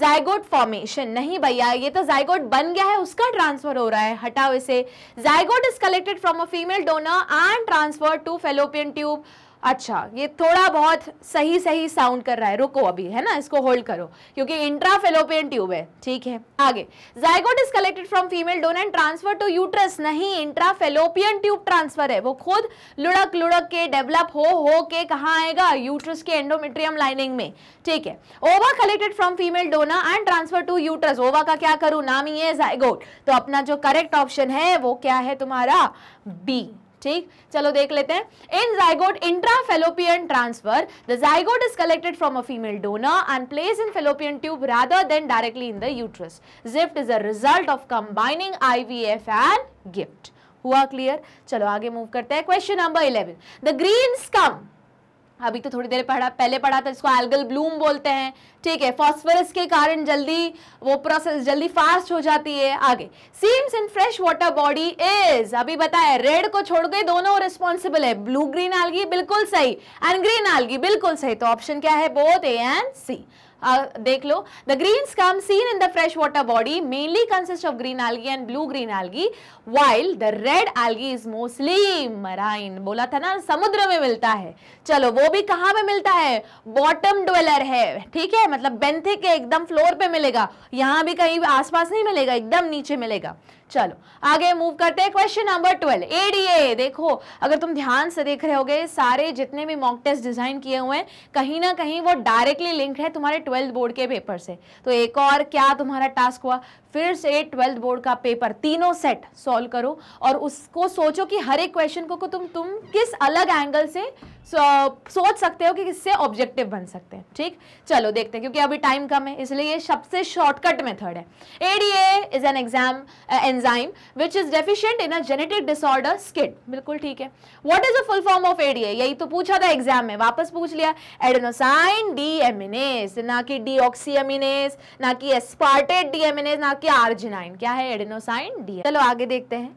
zygote formation नहीं भैया ये तो जायगोट बन गया है उसका ट्रांसफर हो रहा है हटाओ इसे zygote is collected from a female donor and transfer to fallopian tube अच्छा ये थोड़ा बहुत सही सही साउंड कर रहा है रुको अभी है ना इसको होल्ड करो क्योंकि इंट्रा फेलोपियन ट्यूब है ठीक है आगे zygote is collected from female donor and transfer to uterus नहीं इंट्रा फेलोपियन ट्यूब ट्रांसफर है वो खुद लुढ़क लुढ़क के डेवलप हो हो के कहाँ आएगा यूट्रस के एंडोमेट्रियम लाइनिंग में ठीक है ova collected from female donor and transfer to uterus ova का क्या करूँ नाम ही है जायगोट तो अपना जो करेक्ट ऑप्शन है वो क्या है तुम्हारा बी ठीक चलो देख लेते हैं in zygote intrafallopian transfer the zygote is collected from a female donor and place in fallopian tube rather than directly in the uterus ZIFT is a result of combining IVF and GIFT हुआ clear चलो आगे move करते हैं question number eleven the green scum अभी तो थोड़ी देर पढ़ा पहले पढ़ा था इसको एल्गल ब्लूम बोलते हैं ठीक है फॉस्फोरस के कारण जल्दी वो प्रोसेस जल्दी फास्ट हो जाती है आगे seems in fresh water body is अभी बताया रेड को छोड़ गए दोनों रिस्पॉन्सिबल है ब्लू ग्रीन आलगी बिल्कुल सही एंड ग्रीन आलगी बिल्कुल सही तो ऑप्शन क्या है both A and C Uh, देख लो the green scum seen in the fresh water body mainly consist of green algae and blue green algae while the red algae is mostly marine बोला था ना समुद्र में मिलता है चलो वो भी कहां में मिलता है बॉटम ड्वेलर है ठीक है मतलब बेंथिक के एकदम फ्लोर पे मिलेगा यहां भी कहीं आसपास नहीं मिलेगा एकदम नीचे मिलेगा चलो आगे मूव करते हैं क्वेश्चन नंबर ट्वेल्व एडीए देखो अगर तुम ध्यान से देख रहे होगे सारे जितने भी मॉक टेस्ट डिजाइन किए हुए हैं कहीं ना कहीं वो डायरेक्टली लिंक है तुम्हारे ट्वेल्थ बोर्ड के पेपर से तो एक और क्या तुम्हारा टास्क हुआ फिर से ट्वेल्थ बोर्ड का पेपर तीनों सेट सॉल्व करो और उसको सोचो कि हर एक क्वेश्चन को, को तुम तुम किस अलग एंगल से सोच सकते हो कि किससे ऑब्जेक्टिव बन सकते हैं ठीक चलो देखते हैं क्योंकि अभी टाइम कम है इसलिए ये सबसे शॉर्टकट मेथड है ADA is an exam enzyme which is deficient in a genetic disorder SCID बिल्कुल ठीक है what is the full form of ADA यही तो पूछा था एग्जाम में वापस पूछ लिया एडेनोसाइन डी ना कि डी ना कि एस्पार्टेड डी ना आपकी आर्जिनाइन क्या है एडेनोसाइन डी चलो आगे देखते हैं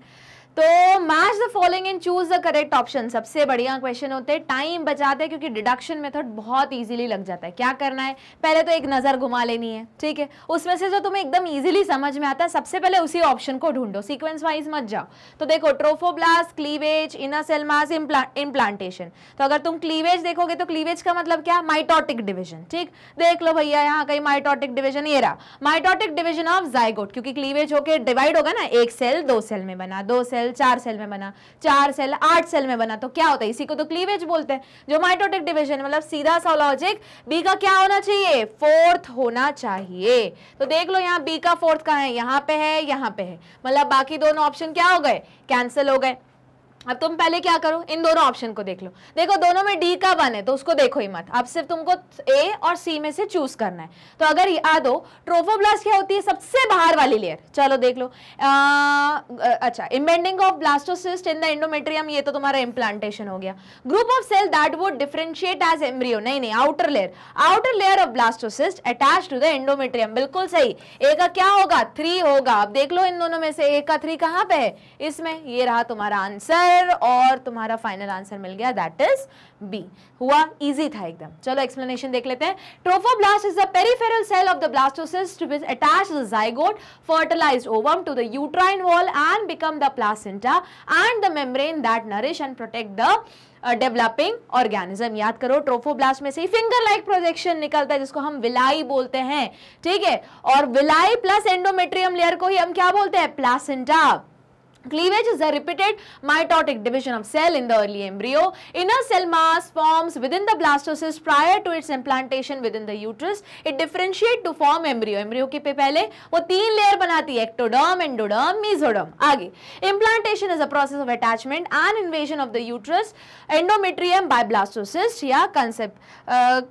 तो match the following and choose the correct option सबसे बढ़िया क्वेश्चन होते हैं टाइम बचाते हैं क्योंकि डिडक्शन मेथड बहुत इजीली लग जाता है क्या करना है पहले तो एक नज़र घुमा लेनी है ठीक है उसमें से जो तुम्हें एकदम इजीली समझ में आता है सबसे पहले उसी ऑप्शन को ढूंढो सीक्वेंस वाइज मत जाओ तो देखो trophoblast cleavage inner cell mass implantation तो अगर तुम क्लीवेज देखोगे तो क्लीवेज का मतलब क्या माइटोटिक डिविजन ठीक देख लो भैया यहाँ कहीं माइटोटिक डिविजन ये रहा माइटोटिक डिविजन ऑफ जाइगोट क्योंकि क्लीवेज होकर डिवाइड होगा ना एक सेल दो सेल में बना दो सेल सेल चार सेल में बना चार सेल आठ सेल में बना तो क्या होता है इसी को तो क्लीवेज बोलते हैं जो माइटोटिक डिविजन मतलब सीधा सा लॉजिक बी का क्या होना चाहिए फोर्थ होना चाहिए तो देख लो यहाँ बी का फोर्थ कहाँ है यहाँ पे है यहाँ पे है मतलब बाकी दोनों ऑप्शन क्या हो गए कैंसिल हो गए अब तुम पहले क्या करो इन दोनों ऑप्शन को देख लो देखो दोनों में डी का वन है तो उसको देखो ही मत अब सिर्फ तुमको ए और सी में से चूज करना है तो अगर याद हो ट्रोफोब्लास्ट क्या होती है सबसे बाहर वाली लेयर चलो देख लो आ, अच्छा embedding of blastocyst in the endometrium ये तो तुम्हारा इम्प्लांटेशन हो गया group of cell that would differentiate as embryo नहीं नहीं outer layer outer layer of blastocyst attach to the endometrium बिल्कुल सही ए का क्या होगा थ्री होगा अब देख लो इन दोनों में से ए का थ्री कहाँ पे है इसमें ये रहा तुम्हारा आंसर आंसर और तुम्हारा फाइनल आंसर मिल गया दैट इज बी हुआ इजी था एकदम चलो एक्सप्लेनेशन देख लेते हैं trophoblast is the peripheral cell of the blastocyst which attach the zygote fertilized ovum to the uterine wall and become the placenta and the membrane that nourish and protect the developing organism याद करो trophoblast में से ही finger like projection निकलता है जिसको हम villi बोलते हैं ठीक है और विलाई प्लस एंडोमेट्रियम लेयर को ही हम क्या बोलते हैं placenta Cleavage is a repeated mitotic division of cell in the early embryo. Inner cell mass forms within the blastocyst prior to its implantation within the uterus. It differentiate to form embryo. Embryo ke pehle wo teen layer banati hai ectoderm endoderm mesoderm aage implantation is a process of attachment and invasion of the uterus endometrium by blastocyst या concept uh,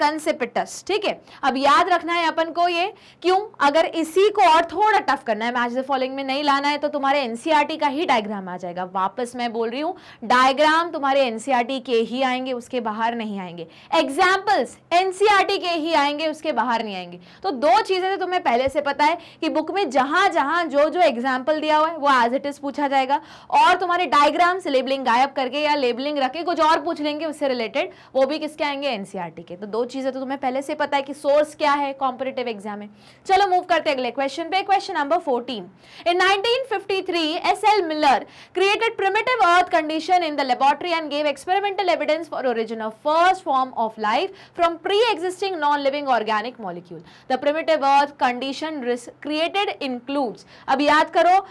conceptus ठीक है अब याद रखना है अपन को ये क्यों अगर इसी को और थोड़ा टफ करना है मैच द फॉलोइंग में नहीं लाना है तो तुम्हारे एनसीईआरटी e का ही डायग्राम आ जाएगा वापस मैं बोल रही हूं डायग्राम तुम्हारे एनसीईआरटी e के ही आएंगे उसके बाहर नहीं आएंगे एग्जाम्पल्स एनसीईआरटी e के ही आएंगे उसके बाहर नहीं आएंगे तो दो चीज़ें तो तुम्हें पहले से पता है कि बुक में जहां जहां जो जो एग्जाम्पल दिया हुआ है वो एज इट इज़ पूछा जाएगा और तुम्हारे डायग्राम से लेबलिंग गायब करके या लेबलिंग रखे कुछ और पूछ लेंगे उससे रिलेटेड वो भी किसके आएंगे एनसीआरटी के तो दो चीज़ें तो तुम्हें पहले से पता है कि सोर्स क्या है कॉम्पिटेटिव एग्जाम में चलो मूव करते हैं अगले क्वेश्चन पे question number fourteen in 1953 SL Miller created primitive earth condition in the laboratory and gave experimental evidence for origin of first form of life from pre existing non living organic molecule the primitive earth condition created includes. अब याद करो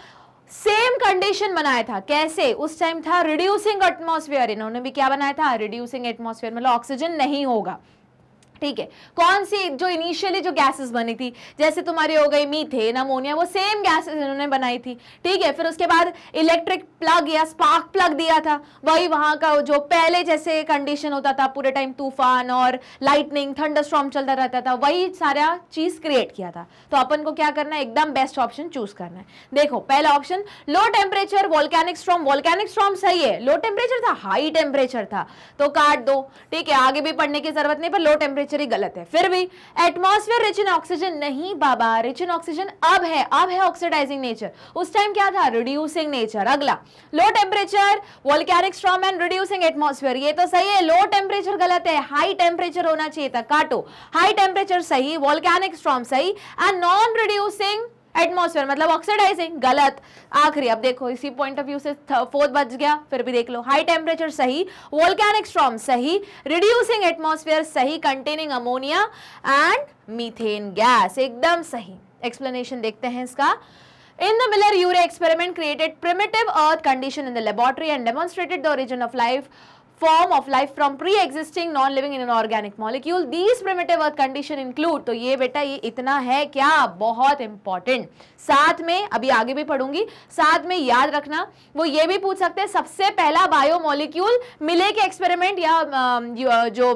same condition बनाया था कैसे उस time था reducing atmosphere इन्होंने भी क्या बनाया था रिड्यूसिंग एटमॉस्फेयर मतलब ऑक्सीजन नहीं होगा ठीक है कौन सी जो इनिशियली जो गैसेस बनी थी जैसे तुम्हारी हो गई मीथेन अमोनिया वो सेम गैसेस इन्होंने बनाई थी ठीक है फिर उसके बाद इलेक्ट्रिक प्लग या स्पार्क प्लग दिया था वही वहां का जो पहले जैसे कंडीशन होता था पूरे टाइम तूफान और लाइटनिंग स्ट्रॉम चलता रहता था वही सारा चीज़ क्रिएट किया था तो अपन को क्या करना है एकदम बेस्ट ऑप्शन चूज करना है देखो पहला option low temperature volcanic storm volcanic storm सही है लो टेम्परेचर था हाई टेम्परेचर था तो काट दो ठीक है आगे भी पढ़ने की जरूरत नहीं पर लो टेम्परेचर टेम्परेचर ही गलत है फिर भी एटमोसफियर रिच इन ऑक्सीजन नहीं बाबा रिच इन ऑक्सीजन अब है अब है ऑक्सीडाइजिंग नेचर उस टाइम क्या था रिड्यूसिंग नेचर अगला low temperature volcanic storm and reducing atmosphere ये तो सही है लो टेम्परेचर गलत है हाई टेम्परेचर होना चाहिए था काटो हाई टेम्परेचर सही वोल्केनिक स्ट्रॉम सही एंड नॉन रिड्यूसिंग एटमोसफेयर मतलब ऑक्सीडाइजिंग गलत आखिरी अब देखो इसी पॉइंट ऑफ व्यू से फोर्थ बच गया फिर भी देख लो हाई टेम्परेचर सही वोल्कैनिक स्ट्रॉम सही रिड्यूसिंग एटमोसफेयर सही containing ammonia and methane gas एकदम सही एक्सप्लेनेशन देखते हैं इसका in the Miller Urey experiment created primitive earth condition in the laboratory and demonstrated the origin of life form of life from pre existing non living in an organic molecule these primitive earth condition include तो ये बेटा ये इतना है क्या बहुत important साथ में अभी आगे भी पढ़ूंगी साथ में याद रखना वो ये भी पूछ सकते हैं सबसे पहला बायोमोलिक्यूल मिले के एक्सपेरिमेंट या जो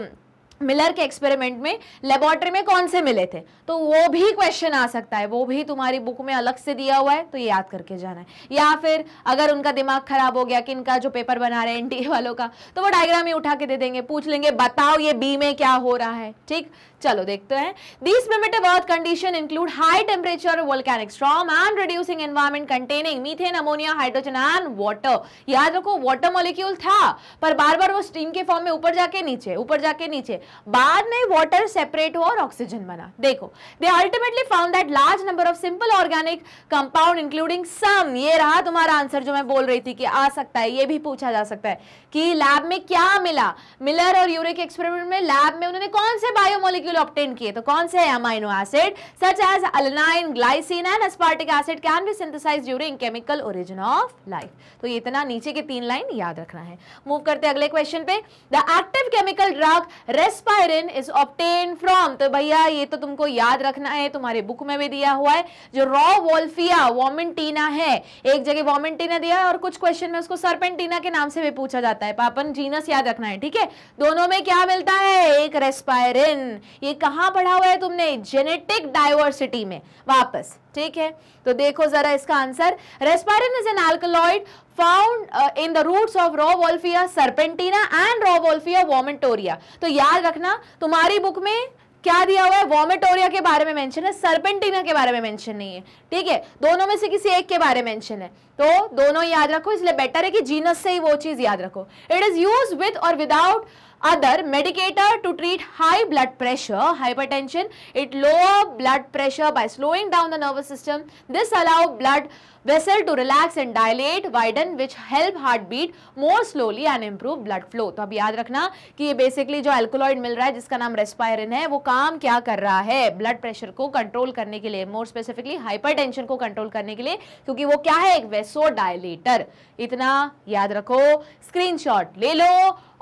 मिलर के एक्सपेरिमेंट में लेबोरेटरी में कौन से मिले थे तो वो भी क्वेश्चन आ सकता है वो भी तुम्हारी बुक में अलग से दिया हुआ है तो याद करके जाना है या फिर अगर उनका दिमाग खराब हो गया कि इनका जो पेपर बना रहे हैं एनडीए वालों का तो वो डायग्राम ही उठा के दे देंगे पूछ लेंगे बताओ ये बी में क्या हो रहा है ठीक चलो देखते हैं these primitive earth condition include high temperature volcanic storm and reducing environment containing methane ammonia hydrogen and water याद रखो वाटर मॉलिक्यूल था पर बार बार वो स्टीम के फॉर्म में ऊपर जाके नीचे ऊपर जाके नीचे बाद में वाटर सेपरेट हुआ और ऑक्सीजन बना देखो they ultimately found that large number of simple organic compound including some ये रहा तुम्हारा आंसर जो मैं बोल रही थी कि आ सकता है ये भी पूछा जा सकता है कि लैब में क्या मिला मिलर और यूरिक एक्सपेरिमेंट में लैब में उन्होंने कौन से बायोमोलिक्यूल ऑप्टेन किए तो कौन से amino acid such as alanine glycine and aspartic acid can be synthesize during chemical origin of life तो ये इतना नीचे के तीन लाइन याद रखना है मूव करते अगले क्वेश्चन पे the active chemical drug reserpine is obtain from तो भैया ये तो तुमको याद रखना है तुम्हारे बुक में भी दिया हुआ है जो रॉ वोल्फिया वॉमेंटीना है एक जगह वॉमेंटीना दिया है और कुछ क्वेश्चन में उसको सरपेंटीना के नाम से भी पूछा जाता है जाता है पापन जीनस याद रखना है ठीक है दोनों में क्या मिलता है एक रेस्पायरिन ये कहाँ पढ़ा हुआ है तुमने जेनेटिक डायवर्सिटी में वापस ठीक है तो देखो जरा इसका answer reserpine is an alkaloid found in the roots of Rauwolfia serpentina and Rauwolfia vomitoria तो याद रखना तुम्हारी बुक में क्या दिया हुआ है वॉमिटोरिया के बारे में मेंशन है सर्पेंटिना के बारे में मेंशन नहीं है ठीक है दोनों में से किसी एक के बारे में मेंशन है तो दोनों याद रखो इसलिए बेटर है कि जीनस से ही वो चीज़ याद रखो इट इज़ यूज विद और without other medication to treat high blood pressure hypertension it lower blood pressure by slowing down the nervous system this allow blood vessel to relax and dilate widen which help heart beat more slowly and improve blood flow तो अब याद रखना कि ये basically जो alkaloid मिल रहा है जिसका नाम रेस्पायरिन है वो काम क्या कर रहा है ब्लड प्रेशर को कंट्रोल करने के लिए मोर स्पेसिफिकली हाइपर टेंशन को कंट्रोल करने के लिए क्योंकि वो क्या है एक वेसो डायलेटर इतना याद रखो स्क्रीन शॉट ले लो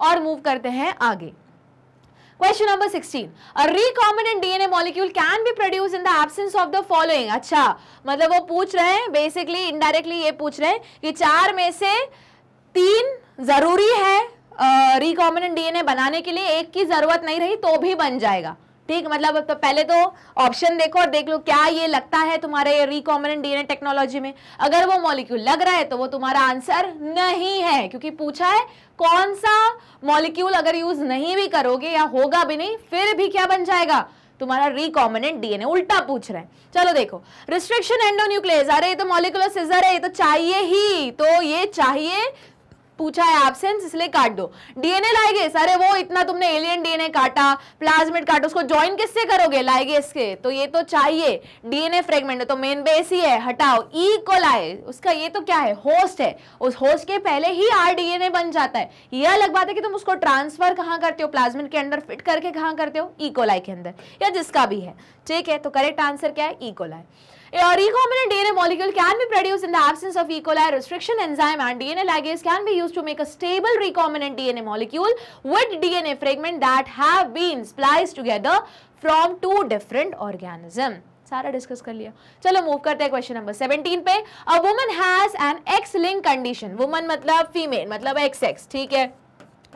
और मूव करते हैं आगे question number 16 a recombinant DNA molecule can be produce in the absence of the following अच्छा मतलब वो पूछ रहे हैं बेसिकली इनडायरेक्टली ये पूछ रहे हैं कि चार में से तीन जरूरी है रिकॉम्बिनेंट डीएनए बनाने के लिए एक की जरूरत नहीं रही तो भी बन जाएगा ठीक मतलब तो पहले तो ऑप्शन देखो और देख लो क्या ये लगता है तुम्हारे रिकॉम्बिनेंट डीएनए टेक्नोलॉजी में अगर वो मॉलिक्यूल लग रहा है तो वो तुम्हारा आंसर नहीं है क्योंकि पूछा है कौन सा मॉलिक्यूल अगर यूज नहीं भी करोगे या होगा भी नहीं फिर भी क्या बन जाएगा तुम्हारा रिकॉम्बिनेंट डीएनए उल्टा पूछ रहे हैं चलो देखो रिस्ट्रिक्शन एंडोन्यूक्लियस अरे ये तो मॉलिकुलर सिजर है ये तो चाहिए ही तो ये चाहिए पूछा है एबसेंस इसलिए काट दो डीएनए लाएगे अरे वो इतना तुमने एलियन डीएनए काटा प्लाज्मिड काटा उसको ज्वाइन किससे करोगे लाएगे इसके तो ये तो चाहिए डीएनए फ्रेगमेंट है तो मेन बेस ही है हटाओ ई को लाए उसका ये तो क्या है होस्ट है उस होस्ट के पहले ही आर डीएनए बन जाता है यह अलग बात है कि तुम उसको ट्रांसफर कहाँ करते हो प्लाज्मिड के अंदर फिट करके कहाँ करते हो ई इकोलाई के अंदर या जिसका भी है ठीक है तो करेक्ट आंसर क्या है E E coli A recombinant DNA molecule can be produced in the absence of E. coli restriction enzyme and DNA ligase can be used to make a stable recombinant DNA molecule with DNA fragment that have been spliced together from two different organism. सारा discuss कर लिया चलो move करते हैं question number 17 पे a woman has an X link condition woman मतलब female मतलब X X ठीक है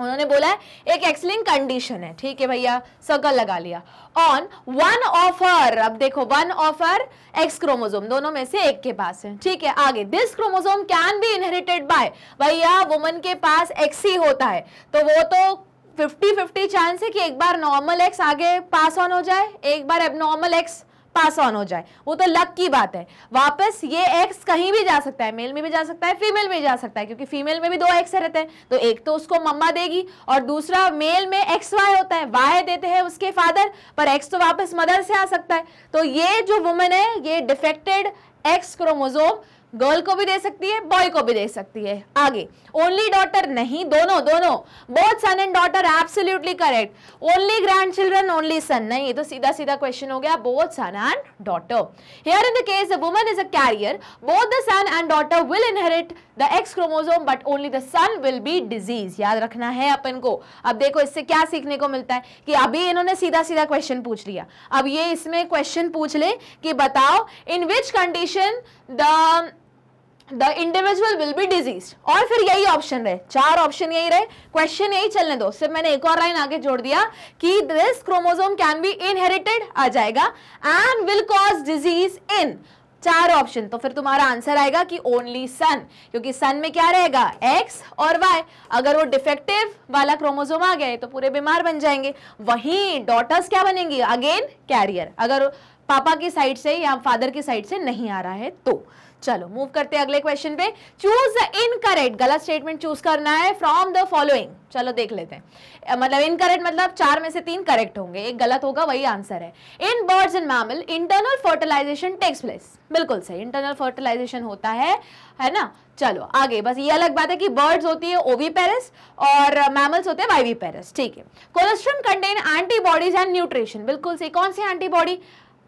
उन्होंने बोला है एक एक्सलिंग कंडीशन है ठीक है भैया सर्कल लगा लिया ऑन वन ऑफर अब देखो वन ऑफर एक्स क्रोमोजोम दोनों में से एक के पास है ठीक है आगे this chromosome can be inherited by भैया वुमन के पास एक्स ही होता है तो वो तो फिफ्टी फिफ्टी चांस है कि एक बार नॉर्मल एक्स आगे पास ऑन हो जाए एक बार एबनॉर्मल एक्स पास ऑन हो जाए वो तो लक की बात है वापस ये एक्स कहीं भी जा सकता है मेल में भी जा सकता है फीमेल में भी जा सकता है क्योंकि फीमेल में भी दो एक्स रहते हैं तो एक तो उसको मम्मा देगी और दूसरा मेल में एक्स वाई होता है वाई देते हैं उसके फादर पर एक्स तो वापस मदर से आ सकता है तो ये जो वुमेन है ये डिफेक्टेड एक्स क्रोमोजोम गर्ल को भी दे सकती है बॉय को भी दे सकती है आगे ओनली डॉटर नहीं दोनों दोनों both son and daughter absolutely correct only grand children only son नहीं ये तो सीधा सीधा क्वेश्चन हो गया both son and daughter here in the case the woman is a carrier both the son and daughter will inherit the X chromosome but only the son will be disease याद रखना है अपन को अब देखो इससे क्या सीखने को मिलता है कि अभी इन्होंने सीधा सीधा क्वेश्चन पूछ लिया अब ये इसमें क्वेश्चन पूछ ले कि बताओ in which condition the the individual will be disease और फिर यही ऑप्शन रहे चार ऑप्शन यही रहे क्वेश्चन यही चलने दो सिर्फ मैंने एक और लाइन आगे जोड़ दिया कि this chromosome can be inherited आ जाएगा and will cause disease in चार ऑप्शन तो फिर तुम्हारा आंसर आएगा कि ओनली सन क्योंकि सन में क्या रहेगा एक्स और वाई अगर वो डिफेक्टिव वाला क्रोमोजोम आ गए तो पूरे बीमार बन जाएंगे वहीं डॉटर्स क्या बनेंगी अगेन कैरियर अगर पापा की साइड से या फादर की साइड से नहीं आ रहा है तो चलो मूव करते हैं अगले क्वेश्चन पे चूज द इनकरेक्ट गलत स्टेटमेंट चूज करना है फ्रॉम द फॉलोइंग चलो देख लेते हैं मतलब इनकरेक्ट मतलब चार में से तीन करेक्ट होंगे एक गलत होगा वही आंसर है in birds and mammal internal fertilization takes place बिल्कुल सही इंटरनल फर्टिलाइजेशन होता है है ना चलो आगे बस ये अलग बात है कि बर्ड्स होती है ओवी पेरस और मैमल्स होते हैं वाईवी पेरस ठीक है colostrum contain antibodies and nutrition बिल्कुल सही कौन सी एंटीबॉडी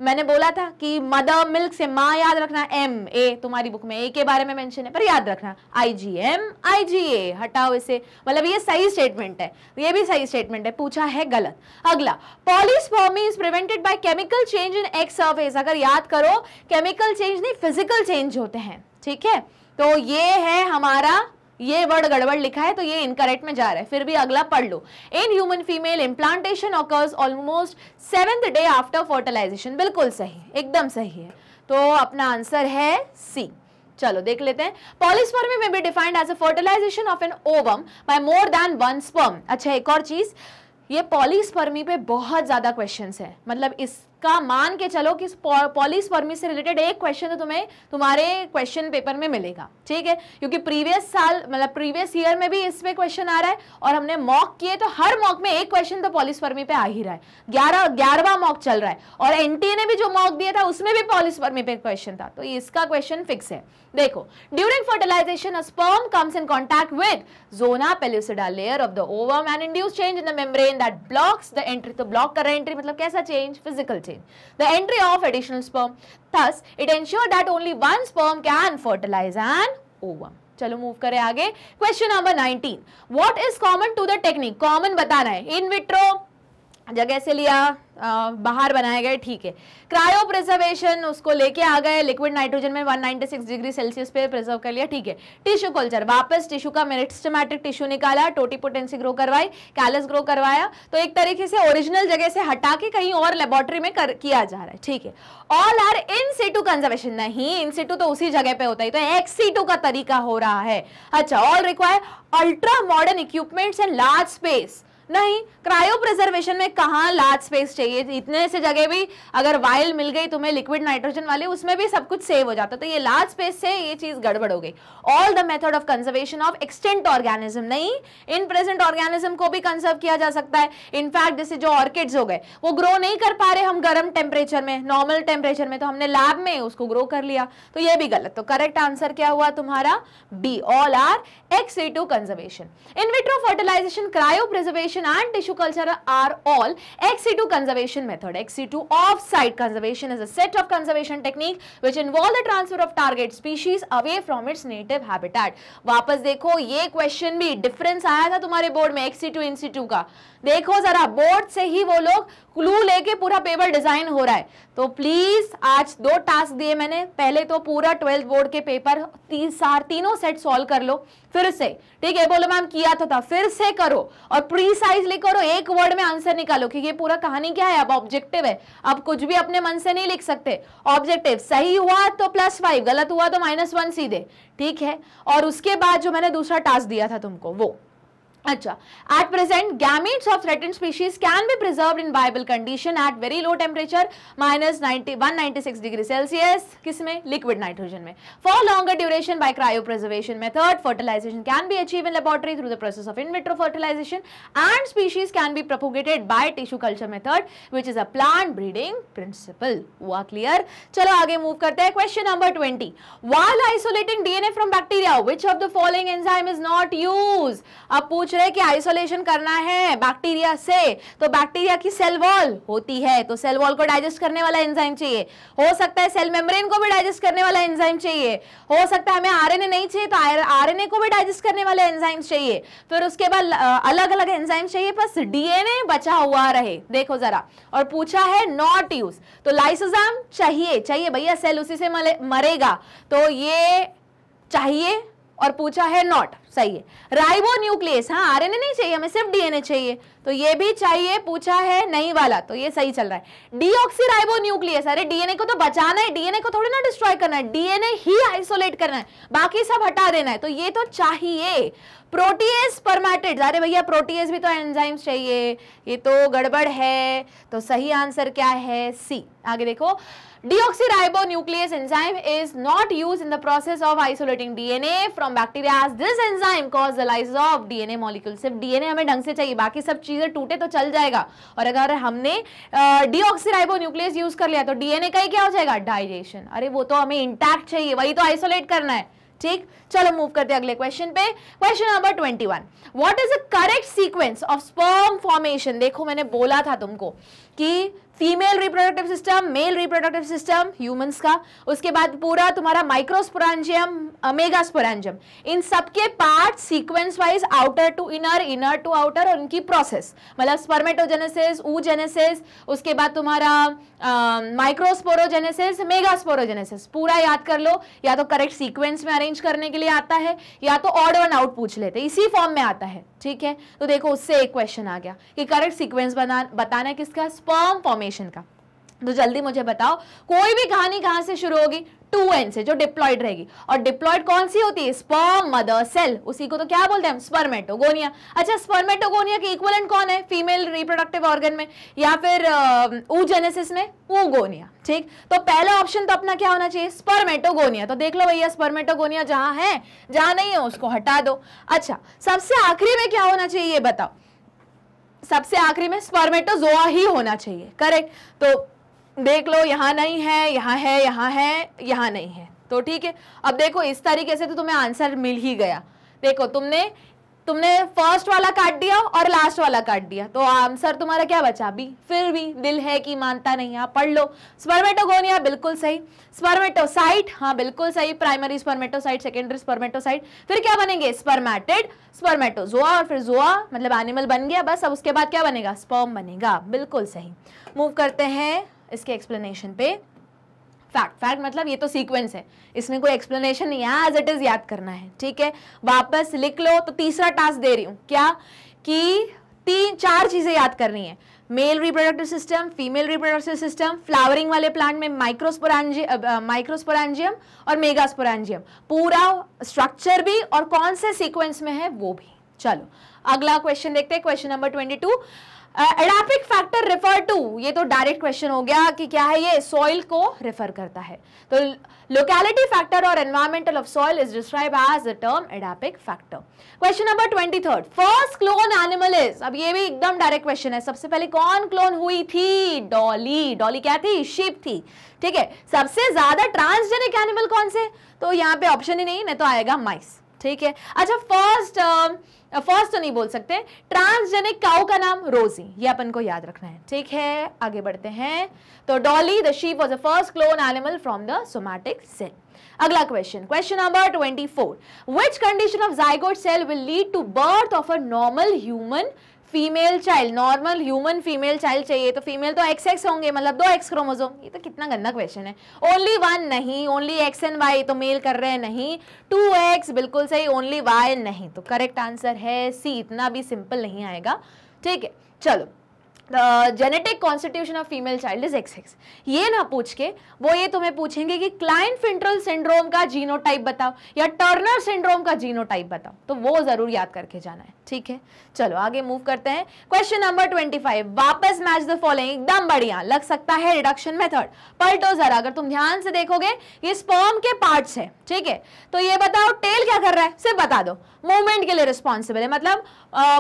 मैंने बोला था कि मदर मिल्क से माँ याद रखना एम ए तुम्हारी बुक में ए के बारे में मेंशन है पर याद रखना आई जी एम आई जी ए हटाओ इसे मतलब ये सही स्टेटमेंट है ये भी सही स्टेटमेंट है पूछा है गलत अगला polyspermy is prevented by chemical change in X surface अगर याद करो केमिकल चेंज नहीं फिजिकल चेंज होते हैं ठीक है तो ये है हमारा ये वर्ड गड़बड़ लिखा है तो ये इनकरेक्ट में जा रहा है फिर भी अगला पढ़ लो in human female implantation occurs almost seventh day after fertilization बिल्कुल सही एकदम सही है तो अपना आंसर है सी चलो देख लेते हैं पॉलिस्पर्मी में भी defined as a fertilization of an ovum by more than one sperm अच्छा एक और चीज ये पॉलिस्पर्मी पे बहुत ज्यादा क्वेश्चंस है मतलब इस का मान के चलो कि पॉलिस परमिट से रिलेटेड एक क्वेश्चन तो तुम्हें तुम्हारे क्वेश्चन पेपर में मिलेगा ठीक है क्योंकि प्रीवियस साल मतलब प्रीवियस ईयर में भी इसमें क्वेश्चन आ रहा है और हमने मॉक किए तो हर मॉक में एक क्वेश्चन तो पॉलिस परमी पे आ ही रहा है ग्यारह ग्यारहवा मॉक चल रहा है और एनटीए ने भी जो मॉक दिया था उसमें भी पॉलिस परमी पे क्वेश्चन था तो इसका क्वेश्चन फिक्स है देखो during fertilization sperm comes in contact with zona pellucida layer of the ovum and induce change in the membrane that blocks the entry तो ब्लॉक कर रहा है एंट्री मतलब कैसा change physical change the entry of additional sperm thus it ensure that only one sperm can fertilize an ovum चलो move करें आगे question number 19 what is common to the technique common बताना है इन विट्रो जगह से लिया आ, बाहर बनाए गए ठीक है क्रायो प्रिजर्वेशन उसको लेके आ गए लिक्विड नाइट्रोजन में 196 डिग्री सेल्सियस पे प्रिजर्व कर लिया ठीक है टिश्यू कल्चर वापस टिश्यू का मेरिस्टमैटिक टिश्यू निकाला टोटी पोटेंसी ग्रो करवाई कैलस ग्रो करवाया तो एक तरीके से ओरिजिनल जगह से हटा के कहीं और लेबोरेटरी में कर, किया जा रहा है ठीक है all are in situ conservation नहीं इन सीटू तो उसी जगह पे होता है तो एक्स सीटू का तरीका हो रहा है अच्छा all require ultra modern equipments and large space नहीं क्रायो प्रिजर्वेशन में कहा लार्ज स्पेस चाहिए इतने से जगह भी अगर वाइल मिल गई तुम्हें लिक्विड नाइट्रोजन वाली उसमें भी सब कुछ सेव हो जाता तो ये लार्ज स्पेस से ये चीज़ गड़बड़ हो गई all the method of conservation of extant organism नहीं इन प्रेजेंट ऑर्गेनिज्म को भी कंजर्व किया जा सकता है इनफैक्ट जैसे जो ऑर्किड्स हो गए वो ग्रो नहीं कर पा रहे हम गर्म टेम्परेचर में नॉर्मल टेम्परेचर में तो हमने लैब में उसको ग्रो कर लिया तो ये भी गलत तो करेक्ट आंसर क्या हुआ तुम्हारा B all are ex conservation in vitro fertilization cryopreservation conservation and tissue culture are all ex situ conservation method. Ex situ off-site conservation is a set of conservation technique which involve the transfer of target species away from its native habitat. वापस देखो ये question भी difference आया था तुम्हारे board में ex situ इन सिटू का देखो जरा बोर्ड से ही वो लोग क्लू लेके पूरा पेपर डिजाइन हो रहा है तो प्लीज आज दो टास्क दिए मैंने पहले तो पूरा ट्वेल्थ बोर्ड के पेपर तीन सार तीनों सेट सॉल्व कर लो फिर से ठीक है बोलो मैम किया तो था फिर से करो और साइज लिख करो एक वर्ड में आंसर निकालो क्योंकि पूरा कहानी क्या है अब ऑब्जेक्टिव है अब कुछ भी अपने मन से नहीं लिख सकते ऑब्जेक्टिव सही हुआ तो प्लस फाइव गलत हुआ तो माइनस वन सीधे ठीक है और उसके बाद जो मैंने दूसरा टास्क दिया था तुमको वो अच्छा at present gametes of threaten species can be preserve in viable condition at very low temperature minus ninety one degree Celsius किसमें लिक्विड नाइट्रोजन में for longer duration by cryopreservation method fertilization can be achieve in laboratory through the process of in vitro fertilization and species can be propogated by tissue culture method which is a plant breeding principle हुआ clear चलो आगे move करते हैं question number twenty while isolating DNA from bacteria which of the following enzyme is not use अब पूछ पूछ रहे हैं कि आइसोलेशन करना है बैक्टीरिया से तो बैक्टीरिया की सेल वॉल होती है तो सेल वॉल को डाइजेस्ट करने वाला एंजाइम चाहिए हो सकता है सेल मेम्ब्रेन को भी डाइजेस्ट करने वाला एंजाइम चाहिए हो सकता है हमें आरएनए नहीं चाहिए तो आरएनए को भी डाइजेस्ट करने वाले एंजाइम चाहिए फिर उसके बाद अलग अलग एंजाइम चाहिए बस डीएनए बचा हुआ रहे देखो जरा और पूछा है नॉट यूज तो लाइसोजाम चाहिए चाहिए भैया सेल उसी से मरेगा तो ये चाहिए और पूछा है नॉट सही है राइबो न्यूक्लियस हाँ आरएनए नहीं चाहिए हमें सिर्फ डीएनए चाहिए तो ये भी चाहिए पूछा है नहीं वाला तो ये सही चल रहा है डीऑक्सी राइबो न्यूक्लियस अरे डीएनए को तो बचाना है डीएनए को थोड़ी ना डिस्ट्रॉय करना है डीएनए ही आइसोलेट करना है बाकी सब हटा देना है तो ये तो चाहिए प्रोटीएस परमाटेड अरे भैया प्रोटीएस भी तो एंजाइम्स चाहिए ये तो गड़बड़ है तो सही आंसर क्या है सी आगे देखो Deoxyribonuclease enzyme is not used in the process of isolating DNA from bacteria as this enzyme cause the lysis of DNA molecule. सिर्फ DNA हमें ढंग से चाहिए बाकी सब चीज़ें टूटे तो चल जाएगा और अगर हमने डीऑक्सीराइबोन्यूक्लियस यूज़ कर लिया तो डीएनए का ही क्या हो जाएगा डाइजेशन अरे वो तो हमें इंटैक्ट चाहिए वही तो आइसोलेट करना है ठीक चलो मूव करते हैं अगले क्वेश्चन पे question number twenty one what is the correct sequence of sperm formation देखो मैंने बोला था तुमको कि female reproductive system male reproductive system humans का उसके बाद पूरा तुम्हारा माइक्रोस्पोरेंजियम अमेगास्पोरेंजियम इन सबके part sequence wise outer to inner inner to outer और उनकी प्रोसेस मतलब स्पर्मेटोजेनेसिस ऊजेनेसिस उसके बाद तुम्हारा माइक्रोस्पोरोजेनेसिस मेगास्पोरोजेनेसिस पूरा याद कर लो या तो करेक्ट सीक्वेंस में अरेंज करने के लिए आता है या तो ऑड वन आउट पूछ लेते इसी फॉर्म में आता है ठीक है तो देखो उससे एक क्वेश्चन आ गया कि करेक्ट सीक्वेंस बना बताना किसका स्पर्म फॉर्म फॉर्मेशन का तो जल्दी मुझे बताओ कोई भी कहानी कहां से शुरू होगी टू एन से जो डिप्लॉयड रहेगी और डिप्लॉयड कौन सी होती है स्पर्म मदर सेल उसी को तो क्या बोलते हैं स्पर्मेटोगोनिया अच्छा स्पर्मेटोगोनिया के इक्वलेंट कौन है फीमेल रिप्रोडक्टिव ऑर्गन में या फिर ऊजेनेसिस में ऊगोनिया ठीक तो पहला ऑप्शन तो अपना क्या होना चाहिए स्पर्मेटोगोनिया तो देख लो भैया स्पर्मेटोगोनिया जहां है जहां नहीं है उसको हटा दो अच्छा सबसे आखिरी में क्या होना चाहिए ये बताओ सबसे आखिरी में स्पर्मेटोजोआ ही होना चाहिए करेक्ट तो देख लो यहाँ नहीं है यहाँ है यहाँ है यहाँ नहीं है तो ठीक है अब देखो इस तरीके से तो तुम्हें आंसर मिल ही गया देखो तुमने तुमने फर्स्ट वाला काट दिया और लास्ट वाला काट दिया तो आंसर तुम्हारा क्या बचा अभी फिर भी दिल है कि मानता नहीं आप पढ़ लो स्पर्मेटोगोनिया बिल्कुल सही स्पर्मेटोसाइट हाँ बिल्कुल सही प्राइमरी स्पर्मेटोसाइट सेकेंडरी स्पर्मेटोसाइट फिर क्या बनेंगे स्पर्मेटेड स्पर्मेटोजोआ और फिर जोआ मतलब एनिमल बन गया बस अब उसके बाद क्या बनेगा स्पर्म बनेगा बिल्कुल सही मूव करते हैं इसके एक्सप्लेनेशन पे फैक्ट फैक्ट मतलब ये तो सीक्वेंस है इसमें कोई एक्सप्लेनेशन नहीं है एज इट इज़ याद करना है ठीक है वापस लिख लो तो तीसरा टास्क दे रही हूँ क्या कि तीन चार चीज़ें याद करनी है male reproductive system female reproductive system flowering वाले प्लांट में माइक्रोस्पोरांजि माइक्रोस्पोरांजियम और मेगास्पोरांजियम पूरा स्ट्रक्चर भी और कौन से सीक्वेंस में है वो भी चलो अगला क्वेश्चन देखते हैं question number twenty two edaphic factor refer to ये तो डायरेक्ट क्वेश्चन हो गया कि क्या है ये सॉइल को रेफर करता है तो लोकेलिटी फैक्टर और environmental of soil is describe as the term edaphic factor question number twenty third first clone animal is अब ये भी एकदम डायरेक्ट क्वेश्चन है सबसे पहले कौन क्लोन हुई थी डॉली डॉली क्या थी शिप थी ठीक है सबसे ज्यादा ट्रांसजेनिक एनिमल कौन से तो यहाँ पे ऑप्शन ही नहीं नहीं तो आएगा माइस ठीक है अच्छा फर्स्ट फर्स्ट um, तो नहीं बोल सकते ट्रांसजेनिक काउ का नाम रोजी ये अपन को याद रखना है ठीक है आगे बढ़ते हैं तो Dolly the sheep was a first clone animal from the somatic cell अगला question question number twenty four which condition of zygote cell will lead to birth of a normal human female child normal human female child चाहिए तो female तो x x होंगे मतलब दो x chromosome ये तो कितना गंदा क्वेश्चन है ओनली वन नहीं ओनली एक्स एंड वाई तो मेल कर रहे हैं नहीं टू एक्स बिल्कुल सही ओनली वाई नहीं तो करेक्ट आंसर है सी इतना भी सिंपल नहीं आएगा ठीक है चलो genetic constitution of female child is X X ये ना पूछ के वो ये तुम्हें पूछेंगे कि क्लाइन फिंट्रल सिंड्रोम का जीनोटाइप बताओ या टर्नर सिंड्रोम का जीनोटाइप बताओ तो वो ज़रूर याद करके जाना है ठीक है चलो आगे मूव करते हैं क्वेश्चन नंबर 25 वापस मैच द फॉलोइंग एकदम बढ़िया लग सकता है रिडक्शन मेथड पलटो जरा अगर तुम ध्यान से देखोगे ये स्पर्म के पार्ट्स है ठीक है तो ये बताओ टेल क्या कर रहा है सिर्फ बता दो मूवमेंट के लिए रिस्पॉन्सिबल है मतलब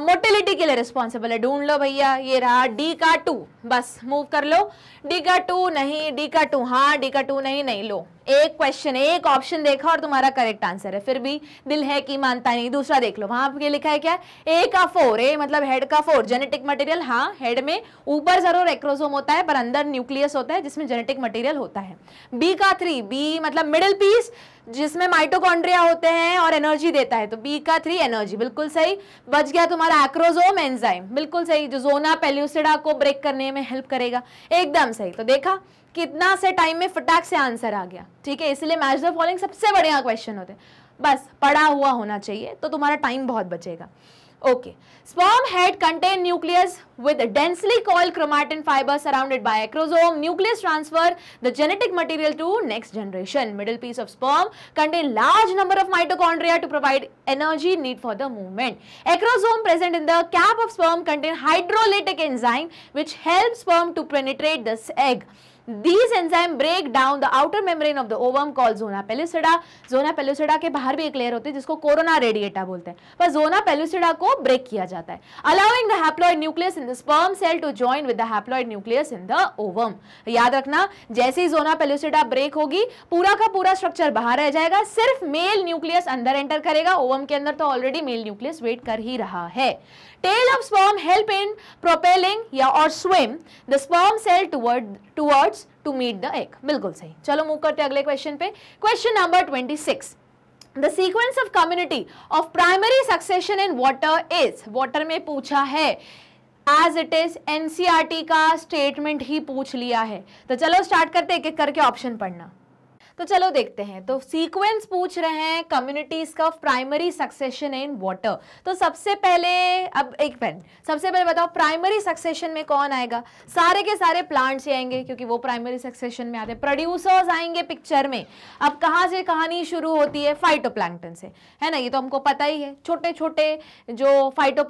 मोटिलिटी के लिए रिस्पॉन्सिबल है ढूंढ लो भैया ये रहा डी का टू बस मूव कर लो डी का टू नहीं डी का टू हाँ डी का टू नहीं नहीं लो एक क्वेश्चन एक ऑप्शन देखा और तुम्हारा करेक्ट आंसर है फिर भी दिल है कि मानता नहीं दूसरा देख लो वहां पे लिखा है क्या ए का फोर ए मतलब हेड का फोर जेनेटिक मटेरियल हाँ हेड में ऊपर जरूर एक्रोसोम होता है पर अंदर न्यूक्लियस होता है जिसमें जेनेटिक मटेरियल होता है बी का थ्री बी मतलब मिडिल पीस जिसमें माइटोकॉन्ड्रिया होते हैं और एनर्जी देता है तो बी का थ्री एनर्जी बिल्कुल सही बच गया तुम्हारा एक्रोजोम एंजाइम बिल्कुल सही जो जोना पेल्यूसिडा को ब्रेक करने में हेल्प करेगा एकदम सही तो देखा कितना से टाइम में फटाक से आंसर आ गया ठीक है इसलिए मैच द फॉलोइंग सबसे बढ़िया क्वेश्चन होते हैं बस पढ़ा हुआ होना चाहिए तो तुम्हारा टाइम बहुत बचेगा okay sperm head contain nucleus with densely call chromatin fibre surrounded by acrosome nucleus transfer the genetic material to next generation middle piece of sperm contain large number of mitochondria to provide energy need for the movement acrosome present in the cap of sperm contain hydrolytic enzyme which help sperm to penetrate this egg these enzyme break down the outer membrane of the ovum call zona pellucida zona pellucida के बाहर भी एक layer होती है जिसको corona radiata बोलते हैं पर जोना पेल्यूसिडा को ब्रेक किया जाता है allowing the haploid nucleus in the sperm cell to join with the haploid nucleus in the ovum याद रखना जैसे ही जोना पेल्यूसिडा ब्रेक होगी पूरा का पूरा स्ट्रक्चर बाहर रह जाएगा सिर्फ मेल न्यूक्लियस अंदर एंटर करेगा ओवम के अंदर तो ऑलरेडी मेल न्यूक्लियस वेट कर ही रहा है tail of sperm help in propelling या और swim the sperm cell toward towards to meet the egg बिल्कुल सही चलो मूव करते हैं अगले क्वेश्चन पे question number 26 the sequence of community of primary succession in water is water में पूछा है एज इट इज एनसीईआरटी का स्टेटमेंट ही पूछ लिया है तो चलो स्टार्ट करते एक एक करके ऑप्शन पढ़ना तो चलो देखते हैं तो सीक्वेंस पूछ रहे हैं कम्युनिटीज का प्राइमरी सक्सेशन इन वाटर तो सबसे पहले अब एक पेन सबसे पहले बताओ प्राइमरी सक्सेशन में कौन आएगा सारे के सारे प्लांट्स ही आएंगे क्योंकि वो प्राइमरी सक्सेशन में आते हैं प्रोड्यूसर्स आएंगे पिक्चर में अब कहाँ से कहानी शुरू होती है फाइटो से है ना ये तो हमको पता ही है छोटे छोटे जो फाइटो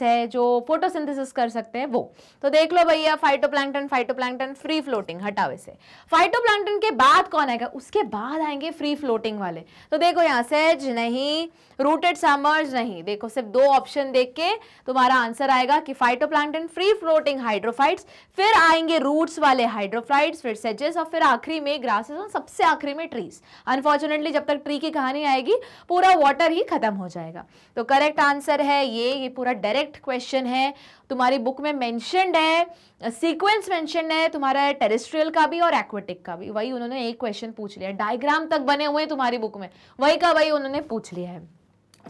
है जो फोटोसिंथेसिस कर सकते हैं वो तो देख लो भैया फाइटो प्लांटन फ्री फ्लोटिंग हटावे से फाइटो के बाद कौन आएगा उस उसके बाद आएंगे फ्री फ्लोटिंग वाले तो देखो यहाँ सेज नहीं रूटेड सामर्ज नहीं देखो सिर्फ दो ऑप्शन देख के तुम्हारा आंसर आएगा कि फाइटो फ्री फ्लोटिंग हाइड्रोफाइट्स फिर आएंगे रूट्स वाले हाइड्रोफाइट्स फिर सेजेस और फिर आखिरी में ग्रासेस और सबसे आखिरी में ट्रीज अनफॉर्चुनेटली जब तक ट्री की कहानी आएगी पूरा वाटर ही खत्म हो जाएगा तो करेक्ट आंसर है ये ये पूरा डायरेक्ट क्वेश्चन है तुम्हारी बुक में मैंशनड है सीक्वेंस मैंशनड है तुम्हारा टेरिस्ट्रियल का भी और एक्वेटिक का भी वही उन्होंने एक क्वेश्चन पूछा पूछ लिया डायग्राम तक बने हुए हैं तुम्हारी बुक में वही का वही उन्होंने पूछ लिया है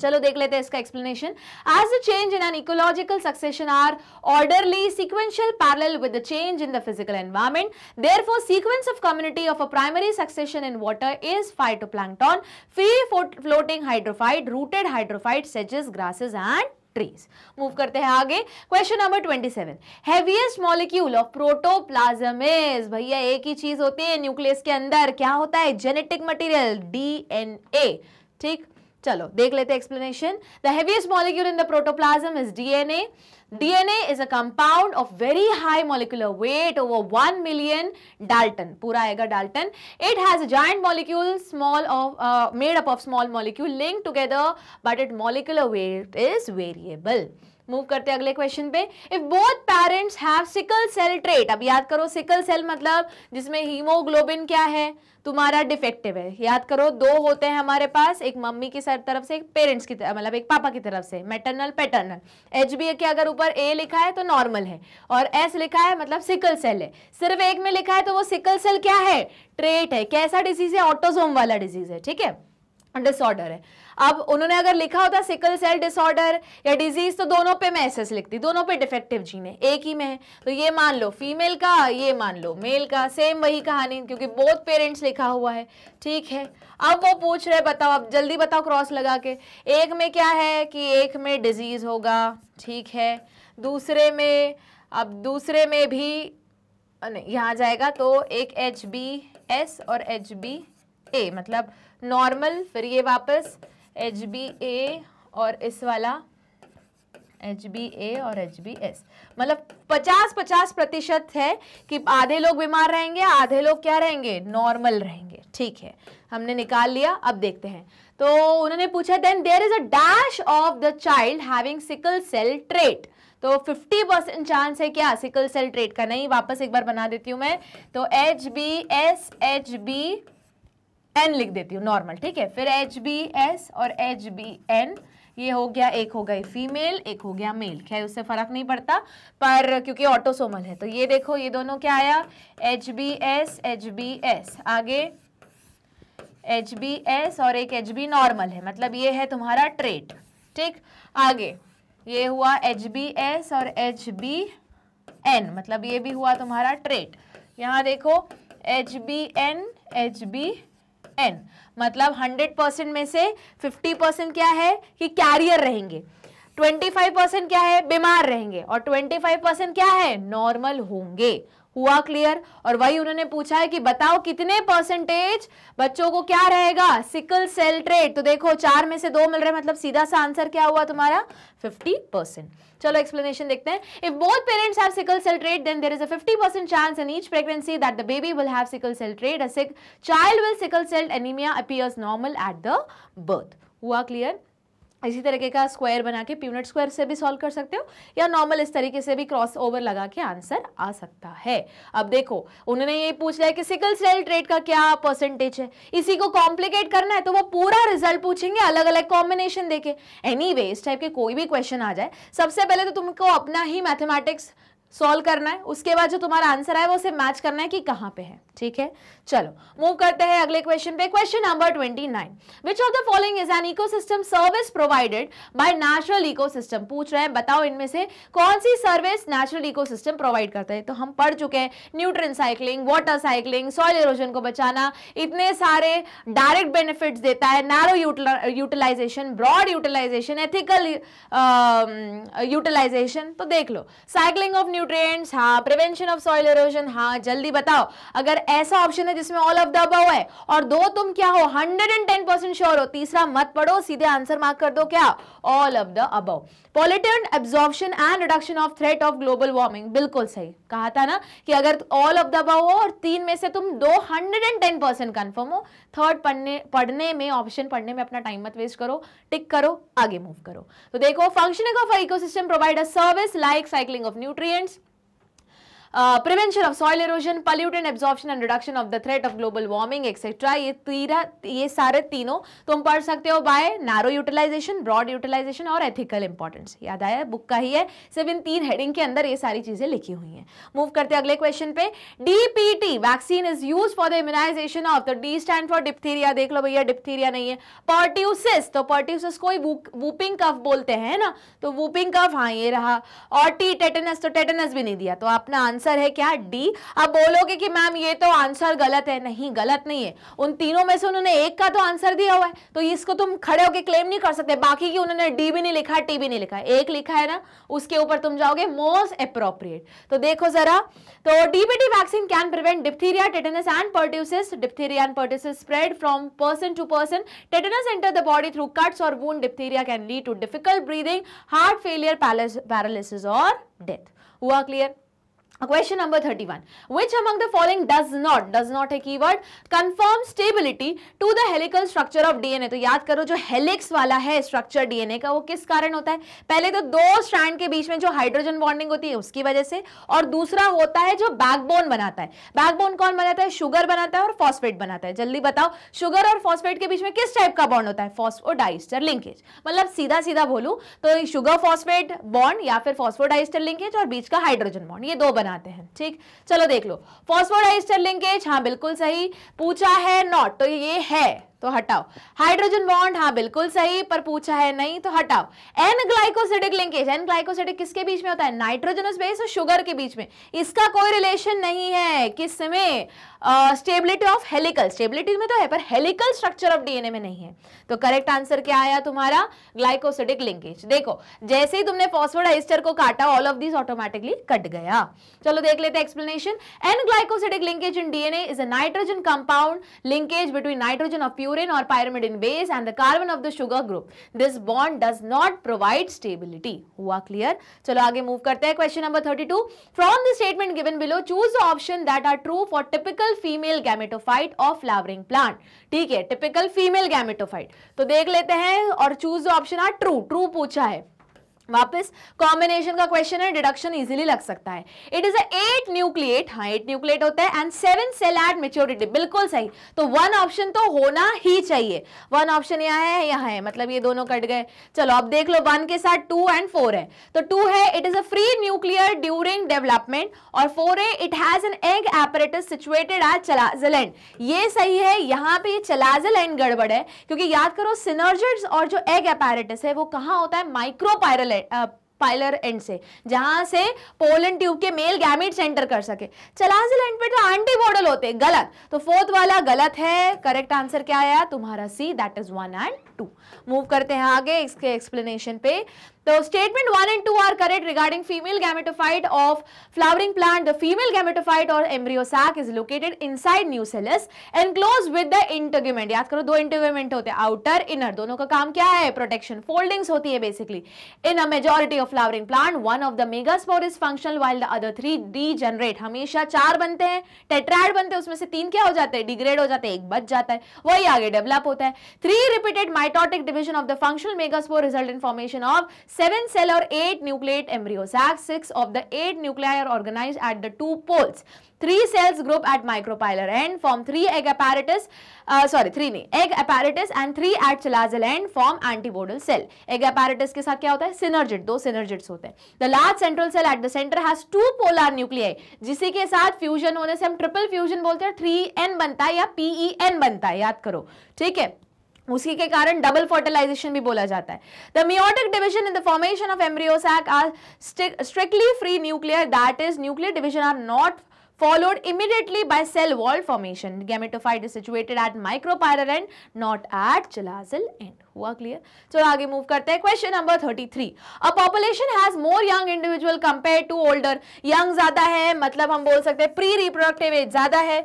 चलो देख लेते हैं इसका explanation as a change in an ecological succession are orderly sequential parallel with the change in the physical environment for sequence of community of a primary succession in water is phytoplankton free floating hydrophyte rooted hydrophyte सेजेस grasses and trees move करते हैं आगे question number twenty seven heaviest molecule of protoplasm is भैया एक ही चीज होती है nucleus के अंदर क्या होता है जेनेटिक मटीरियल डीएनए ठीक चलो देख लेते explanation the heaviest molecule in the protoplasm is DNA DNA is a compound of very high molecular weight over one million dalton पूरा आएगा dalton it has giant molecule small of made up of small molecule link together but it molecular weight is variable move करते हैं अगले question पे if both parents have sickle cell trait अब याद करो sickle cell मतलब जिसमें haemoglobin क्या है तुम्हारा डिफेक्टिव है याद करो दो होते हैं हमारे पास एक मम्मी की सर तरफ से एक पेरेंट्स की मतलब एक पापा की तरफ से मैटरनल पैटर्नल एच बी के अगर ऊपर ए लिखा है तो नॉर्मल है और एस लिखा है मतलब सिकल सेल है सिर्फ एक में लिखा है तो वो सिकल सेल क्या है ट्रेट है कैसा डिजीज है ऑटोजोम वाला डिजीज है ठीक है डिसऑर्डर है अब उन्होंने अगर लिखा होता सिकल सेल डिसऑर्डर या डिजीज तो दोनों पे मैं लिखती दोनों पे डिफेक्टिव जीन है एक ही में है तो ये मान लो फीमेल का ये मान लो मेल का सेम वही कहानी क्योंकि बोथ पेरेंट्स लिखा हुआ है ठीक है अब वो पूछ रहे बताओ अब जल्दी बताओ क्रॉस लगा के एक में क्या है कि एक में डिजीज होगा ठीक है दूसरे में अब दूसरे में भी यहाँ जाएगा तो एक एच बी एस और एच बी ए मतलब नॉर्मल फिर ये वापस एच बी ए और इस वाला एच बी ए और एच बी एस मतलब 50-50 प्रतिशत है कि आधे लोग बीमार रहेंगे आधे लोग क्या रहेंगे नॉर्मल रहेंगे ठीक है हमने निकाल लिया अब देखते हैं तो उन्होंने पूछा then there is a dash of the child having sickle cell trait तो 50 परसेंट चांस है क्या सिकल सेल ट्रेट का नहीं वापस एक बार बना देती हूँ मैं तो H B S H B N लिख देती हूँ नॉर्मल ठीक है फिर एच बी एस और एच बी एन ये हो गया एक हो गई फीमेल एक हो गया मेल खैर उससे फर्क नहीं पड़ता पर क्योंकि ऑटोसोमल है तो ये देखो ये दोनों क्या आया H B S H B S आगे एच बी एस और एक एच बी नॉर्मल है मतलब ये है तुम्हारा ट्रेट ठीक आगे ये हुआ एच बी एस और एच बी एन मतलब ये भी हुआ तुम्हारा ट्रेट यहाँ देखो H B N H B N मतलब हंड्रेड परसेंट में से फिफ्टी परसेंट क्या है कि कैरियर रहेंगे ट्वेंटी फाइव परसेंट क्या है बीमार रहेंगे और ट्वेंटी फाइव परसेंट क्या है नॉर्मल होंगे हुआ क्लियर और वही उन्होंने पूछा है कि बताओ कितने परसेंटेज बच्चों को क्या रहेगा सिकल सेल ट्रेड तो देखो चार में से दो मिल रहे मतलब सीधा सा आंसर क्या हुआ तुम्हारा फिफ्टी परसेंट चलो एक्सप्लेनेशन देखते हैं if both parents have sickle cell trait then there is a 50% chance in each pregnancy that the baby will have sickle cell trait a sick child will sickle cell anaemia appears normal at the birth हुआ clear इसी तरीके का square बना के प्यूनट square से भी solve कर सकते हो या नॉर्मल इस तरीके से भी क्रॉस ओवर लगा के आंसर आ सकता है अब देखो उन्होंने ये पूछ लिया कि सिकल सेल ट्रेड का क्या परसेंटेज है इसी को कॉम्प्लिकेट करना है तो वो पूरा रिजल्ट पूछेंगे अलग अलग कॉम्बिनेशन देके एनी anyway, इस टाइप के कोई भी क्वेश्चन आ जाए सबसे पहले तो तुमको अपना ही मैथमेटिक्स सॉल्व करना है उसके बाद जो तुम्हारा आंसर है वो उसे मैच करना है कि कहां पे है ठीक है चलो मूव करते हैं अगले क्वेश्चन पे question number 29 which of the following is an ecosystem service provided by natural ecosystem पूछ रहे हैं बताओ इनमें से कौन सी सर्विस नेचुरल इकोसिस्टम प्रोवाइड करता है तो हम पढ़ चुके हैं nutrient cycling water cycling soil erosion को बचाना इतने सारे डायरेक्ट बेनिफिट देता है narrow utilization broad utilization ethical utilization तो देख लो साइकिलिंग ऑफ न्यूट्रिएंट्स हाँ प्रिवेंशन ऑफ सॉइल इरोजन हाँ जल्दी बताओ अगर ऐसा ऑप्शन है जिसमें ऑल ऑफ द अबव है और दो तुम क्या हो 110 परसेंट श्योर हो तीसरा मत पढ़ो सीधे आंसर मार्क कर दो क्या all of the above pollutant absorption and reduction of threat of global warming बिल्कुल सही कहा था ना कि अगर ऑल ऑफ द अबव हो और तीन में से तुम दो हंड्रेड कंफर्म हो थर्ड पढ़ने पढ़ने में ऑप्शन पढ़ने में अपना टाइम मत वेस्ट करो टिक करो आगे मूव करो तो देखो functioning of ecosystem provide a service like cycling of nutrient prevention of soil erosion erosion and absorption and reduction of the threat of global warming etcetera ये तीरा ये सारे तीनों तुम तो पढ़ सकते हो by narrow utilization broad utilization और एथिकल इंपॉर्टेंस याद आया बुक का ही है सिर्फ इन तीन हेडिंग के अंदर ये सारी चीजें लिखी हुई हैं मूव करते अगले क्वेश्चन पे DPT vaccine is use for the immunization of the D stand for diphtheria देख लो भैया डिप्थीरिया नहीं है पॉर्ट्यूसिस तो पॉर्ट्यूसिस को वूपिंग कफ बोलते हैं ना तो वूपिंग कफ हाँ ये रहा और टी टेटनस तो टेटनस भी नहीं दिया तो अपना आंसर आंसर है क्या डी अब बोलोगे कि मैम ये तो आंसर गलत है नहीं गलत नहीं है उन तीनों में से उन्होंने एक का तो आंसर दिया हुआ है तो इसको तुम खड़े होकर क्लेम नहीं कर सकते बाकी की उन्होंने डी भी नहीं लिखा टी भी नहीं लिखा एक लिखा है ना उसके ऊपर तुम जाओगे मोस्ट अप्रोप्रिएट तो देखो जरा तो DBT vaccine can prevent diphtheria tetanus and pertussis diphtheria and pertussis spread from person to person tetanus enter the body through cuts और wound diphtheria can lead to difficult breathing heart failure paralysis और death हुआ clear question number thirty one which the following does not, does not है word confirm stability to the helical structure of DNA तो याद करो जो helix वाला है structure DNA का वो किस कारण होता है पहले तो दो स्ट्रैंड के बीच में जो हाइड्रोजन बॉन्डिंग होती है उसकी वजह से और दूसरा होता है जो बैकबोन बनाता है बैकबोन कौन बनाता है शुगर बनाता है और फॉस्फेट बनाता है जल्दी बताओ शुगर और फॉस्फेट के बीच में किस टाइप का बॉन्ड होता है फॉस्फोडाइस्टर लिंकेज मतलब सीधा सीधा बोलू तो शुगर फॉस्फेट बॉन्ड या फिर फॉस्फोडाइस्टर लिंकेज और बीच का हाइड्रोजन बॉन्ड ये दो बना बनाते हैं ठीक चलो देख लो फॉस्फोडाइस्टर लिंकेज हाँ बिल्कुल सही पूछा है नॉट तो ये है तो हटाओ हाइड्रोजन बॉन्ड हाँ बिल्कुल सही पर पूछा है नहीं तो हटाओ N glycosidic linkage N glycosidic किसके बीच में होता है नाइट्रोजनस बेस और शुगर के बीच में इसका कोई रिलेशन नहीं है किस में स्टेबिलिटी ऑफ हेलिकल स्टेबिलिटी में तो है पर हेलिकल स्ट्रक्चर ऑफ डीएनए में नहीं है तो करेक्ट आंसर क्या आया तुम्हारा ग्लाइकोसिडिक लिंकेज देखो जैसे ही तुमने फॉस्फोडाइस्टर को काटा all of this automatically cut गया चलो देख लेते explanation N glycosidic linkage in DNA is a nitrogen compound linkage between nitrogen of purine और pyrimidine base and the carbon of the sugar group this bond does not provide stability हुआ clear चलो आगे move करते हैं question number thirty two from the statement given below choose the option that are true for typical female gametophyte of flowering plant ठीक है typical female gametophyte तो देख लेते हैं और choose option are true true पूछा है वापस कॉम्बिनेशन का क्वेश्चन है डिडक्शन इजीली लग सकता है इट इज एट न्यूक्लिएट हाँ एट न्यूक्लिएट होता है and seven cell at maturity बिल्कुल सही तो वन ऑप्शन तो होना ही चाहिए वन ऑप्शन यहाँ है यहाँ है मतलब ये दोनों कट गए चलो अब देख लो वन के साथ टू एंड फोर है तो टू है it is a free nuclear during development और फोर है it has an egg apparatus situated at chalazal end ये सही है यहाँ पे चलाजलैंड गड़बड़ है क्योंकि याद करो सिनर्जिड्स और जो एग एपेरेटिस है वो कहाँ होता है माइक्रोपायरल पाइलर एंड से जहां से पोलन ट्यूब के मेल गैमिट एंटर कर सके चलाजिल एंड पे तो एंटीबोडल होते गलत तो फोर्थ वाला गलत है करेक्ट आंसर क्या आया तुम्हारा C that is one and two move करते हैं आगे इसके एक्सप्लेनेशन पे The statement 1 and 2 are correct regarding female gametophyte of flowering plant. The female gametophyte or embryo sac is located inside nucellus enclosed with the integument. yaad karo do integument hote हैं outer inner dono ka kaam kya hai protection foldings hoti hai basically. In a majority of flowering plant one of the megaspore is functional while the other three degenerate. hamesha char bante hain tetrad bante hain usme se teen kya ho jate hain degrade ho jate hain ek bach jata hai wahi aage develop hota hai Three repeated mitotic division of the functional megaspore result in formation of seven cell or eight nucleate embryos. Sac six of the eight nuclei are organized at the two poles. Three cells group at micropylar end form three egg apparatus. Uh, sorry, three नहीं egg apparatus and three at chalazal end form antibodal cell. Egg apparatus के साथ क्या होता है synergid दो synergids होते हैं. The large central cell at the center has two polar nuclei. जिसी के साथ fusion होने से हम triple fusion बोलते हैं. 3n बनता है या PEN बनता है याद करो. ठीक है उसी के कारण डबल फर्टिलाइजेशन भी बोला जाता है the meiotic division in the formation of embryo sac are strictly free nuclear that is nuclear division are not followed immediately by cell wall formation gametophyte is situated at micropylar end not at chalazal end हुआ clear चलो आगे move करते हैं question number thirty three a population has more young individual compare to older young ज्यादा है मतलब हम बोल सकते हैं प्री रिप्रोडक्टिव एज ज्यादा है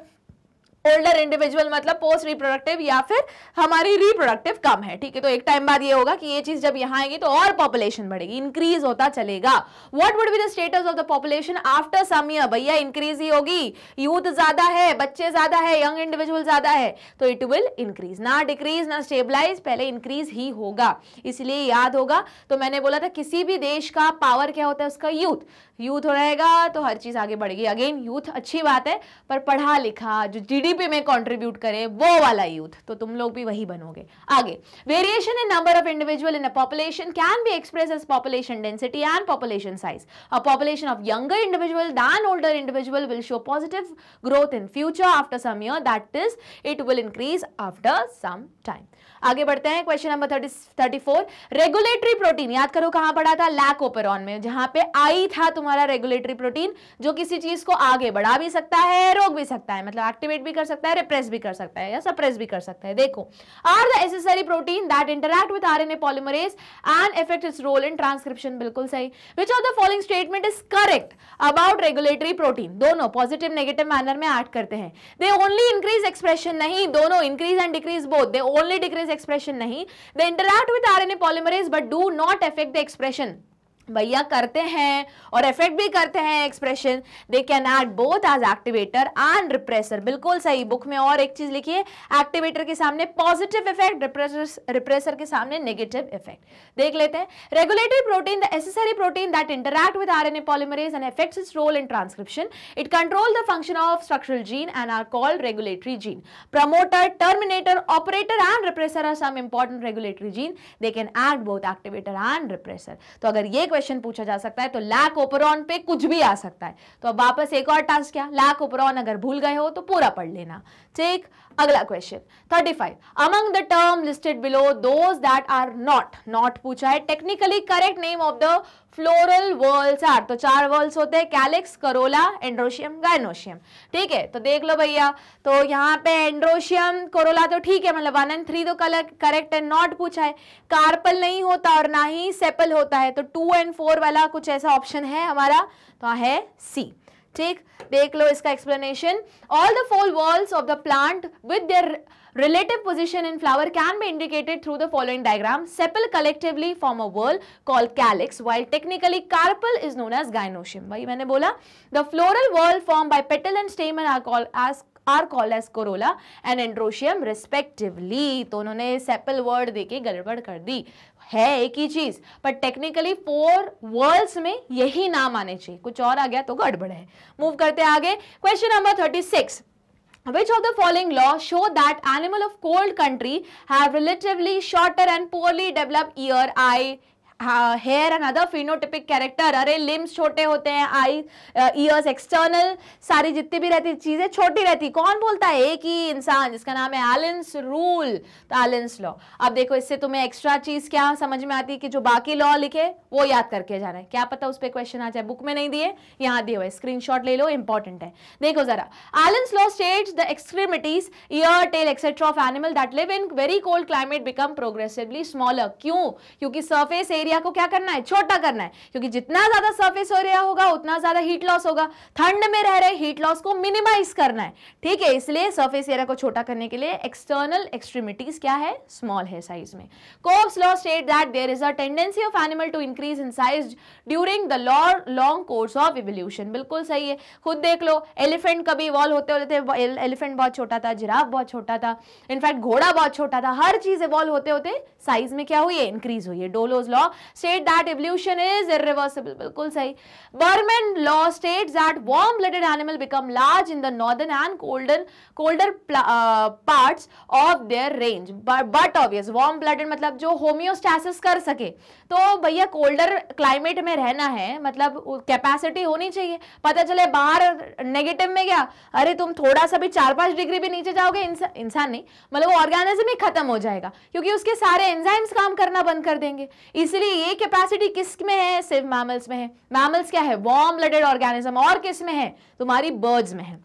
ओल्डर इंडिविजुअल मतलब पोस्ट रिप्रोडक्टिव या फिर हमारी रिप्रोडक्टिव कम है ठीक है तो एक टाइम बाद ये होगा कि ये चीज जब यहाँ आएगी तो और पॉपुलेशन बढ़ेगी इंक्रीज होता चलेगा what would be the status of the population after some year भैया इंक्रीज ही होगी यूथ ज्यादा है बच्चे ज्यादा है यंग इंडिविजुअल ज्यादा है तो इट विल इंक्रीज ना डिक्रीज ना स्टेबलाइज पहले इंक्रीज ही होगा इसलिए याद होगा तो मैंने बोला था किसी भी देश का पावर क्या होता है उसका यूथ यूथ रहेगा तो हर चीज़ आगे बढ़ेगी अगेन यूथ अच्छी बात है पर पढ़ा लिखा जो जीडीपी में कंट्रीब्यूट करे वो वाला यूथ तो तुम लोग भी वही बनोगे आगे variation in number of individual in a population can be express as population density and population size a population of younger individual than older individual will show positive growth in future after some year that is it will increase after some time आगे बढ़ते हैं question number thirty 34 regulatory protein याद करो कहां पढ़ा था lac operon में जहां पे आई था तुम्हारा हमारा रेगुलेटरी प्रोटीन जो किसी चीज को आगे बढ़ा भी सकता है रोक भी सकता है मतलब एक्टिवेट भी कर सकता है रिप्रेस भी कर सकता है या सप्रेस भी कर सकता है देखो are the accessory protein that interact with R N A polymerase and effect its role in transcription बिल्कुल सही which of the following statement is correct about regulatory protein दोनों पॉजिटिव नेगेटिव मैनर में एक्ट करते हैं दे ओनली इंक्रीज एक्सप्रेशन नहीं दोनों increase and decrease both they only decrease expression नहीं they interact with R N A polymerase but do not affect the expression भैया करते हैं और इफेक्ट भी करते हैं expression they can add both as activator and repressor बिल्कुल सही बुक में और एक चीज लिखिए एक्टिवेटर के सामने पॉजिटिव इफेक्ट रिप्रेसर के सामने नेगेटिव इफेक्ट देख लेते हैं regulatory protein the accessory protein that interact with R N A polymerase and effects is role in transcription it control the function of structural gene and are called regulatory gene promoter terminator operator and repressor are some important regulatory gene they can add both activator and repressor तो अगर ये question question पूछा जा सकता है तो lack operon पे कुछ भी आ सकता है तो अब वापस एक और टास्क क्या लैक ओपरॉन अगर भूल गए हो तो पूरा पढ़ लेना ठीक अगला question 35 among the term listed below those that are not not पूछा है technically correct name of the floral whorls are तो चार वर्ल्स होते हैं कैलिक्स करोला एंड्रोशियम गायनोशियम ठीक है तो देख लो भैया तो यहाँ पे एंड्रोशियम करोला तो ठीक है मतलब वन एंड थ्री तो करेक्ट है नॉट पूछा है कार्पल नहीं होता और ना ही सेपल होता है तो टू एंड फोर वाला कुछ ऐसा ऑप्शन है हमारा तो है सी ठीक देख लो इसका explanation all the four whorls of the plant with their relative position in flower can be indicated through the following diagram sepal collectively form a whorl call calyx while technically carpel is known as gynoecium वही मैंने बोला the floral whorl form by petal and stamen are call as are call as corolla and androecium respectively तो उन्होंने sepal word देके गड़बड़ कर दी है एक ही चीज पर टेक्निकली फोर वर्ल्ड में यही नाम आने चाहिए कुछ और आ गया तो गड़बड़ है मूव करते आगे question number thirty six which of the following law show that animal of cold country have develop ear eye hair and other phenotypic character अरे लिम्स छोटे होते हैं आई ईयर्स एक्सटर्नल सारी जितनी भी रहती चीज़ें छोटी रहती कौन बोलता है एक ही इंसान जिसका नाम है एलेंस रूल तो एलेंस लॉ अब देखो इससे तुम्हें एक्स्ट्रा चीज़ क्या समझ में आती है कि जो बाकी लॉ लिखे वो याद करके जाना है क्या पता उस पर क्वेश्चन आ जाए बुक में नहीं दिए यहाँ दिए हुए स्क्रीन ले लो इंपॉर्टेंट है देखो जरा Allen's law state the extremities ear tail etcetera of animal that live in very cold climate become progressively smaller क्यों क्योंकि सर्फेस एरिया एरिया को क्या करना है छोटा करना है क्योंकि जितना ज्यादा सर्फेस एरिया होगा उतना ज्यादा हीट लॉस होगा ठंड में रह रहे हीट लॉस को मिनिमाइज करना है ठीक है इसलिए सर्फेस एरिया को छोटा करने के लिए एक्सटर्नल एक्सट्रीमिटीज क्या है स्मॉल है साइज में Cope's law state that there is a tendency of animal to increase in size during the law long course of evolution बिल्कुल सही है खुद देख लो एलिफेंट कभी इवॉल्व होते होते थे एलिफेंट बहुत छोटा था जिराफ बहुत छोटा था इनफैक्ट घोड़ा बहुत छोटा था हर चीज इवॉल्व होते होते साइज में क्या हुई है इंक्रीज हुई है Dollo's law state that evolution is irreversible बिल्कुल सही Bergmann law state that warm blooded animal become large in the northern and colden colder parts of their range but obvious warm blooded मतलब जो homeostasis कर सके तो भैया colder climate में रहना है मतलब कैपेसिटी होनी चाहिए पता चले बाहर नेगेटिव में गया अरे तुम थोड़ा सा भी चार पांच डिग्री भी नीचे जाओगे इंसान नहीं मतलब वो ऑर्गेनिज्म ही खत्म हो जाएगा क्योंकि उसके सारे एंजाइम्स काम करना बंद कर देंगे इसलिए देखिए ये कैपेसिटी किस में है सिर्फ मैमल्स में है मैमल्स क्या है वार्म ब्लडेड ऑर्गेनिज्म और किस में है तुम्हारी बर्ड्स में है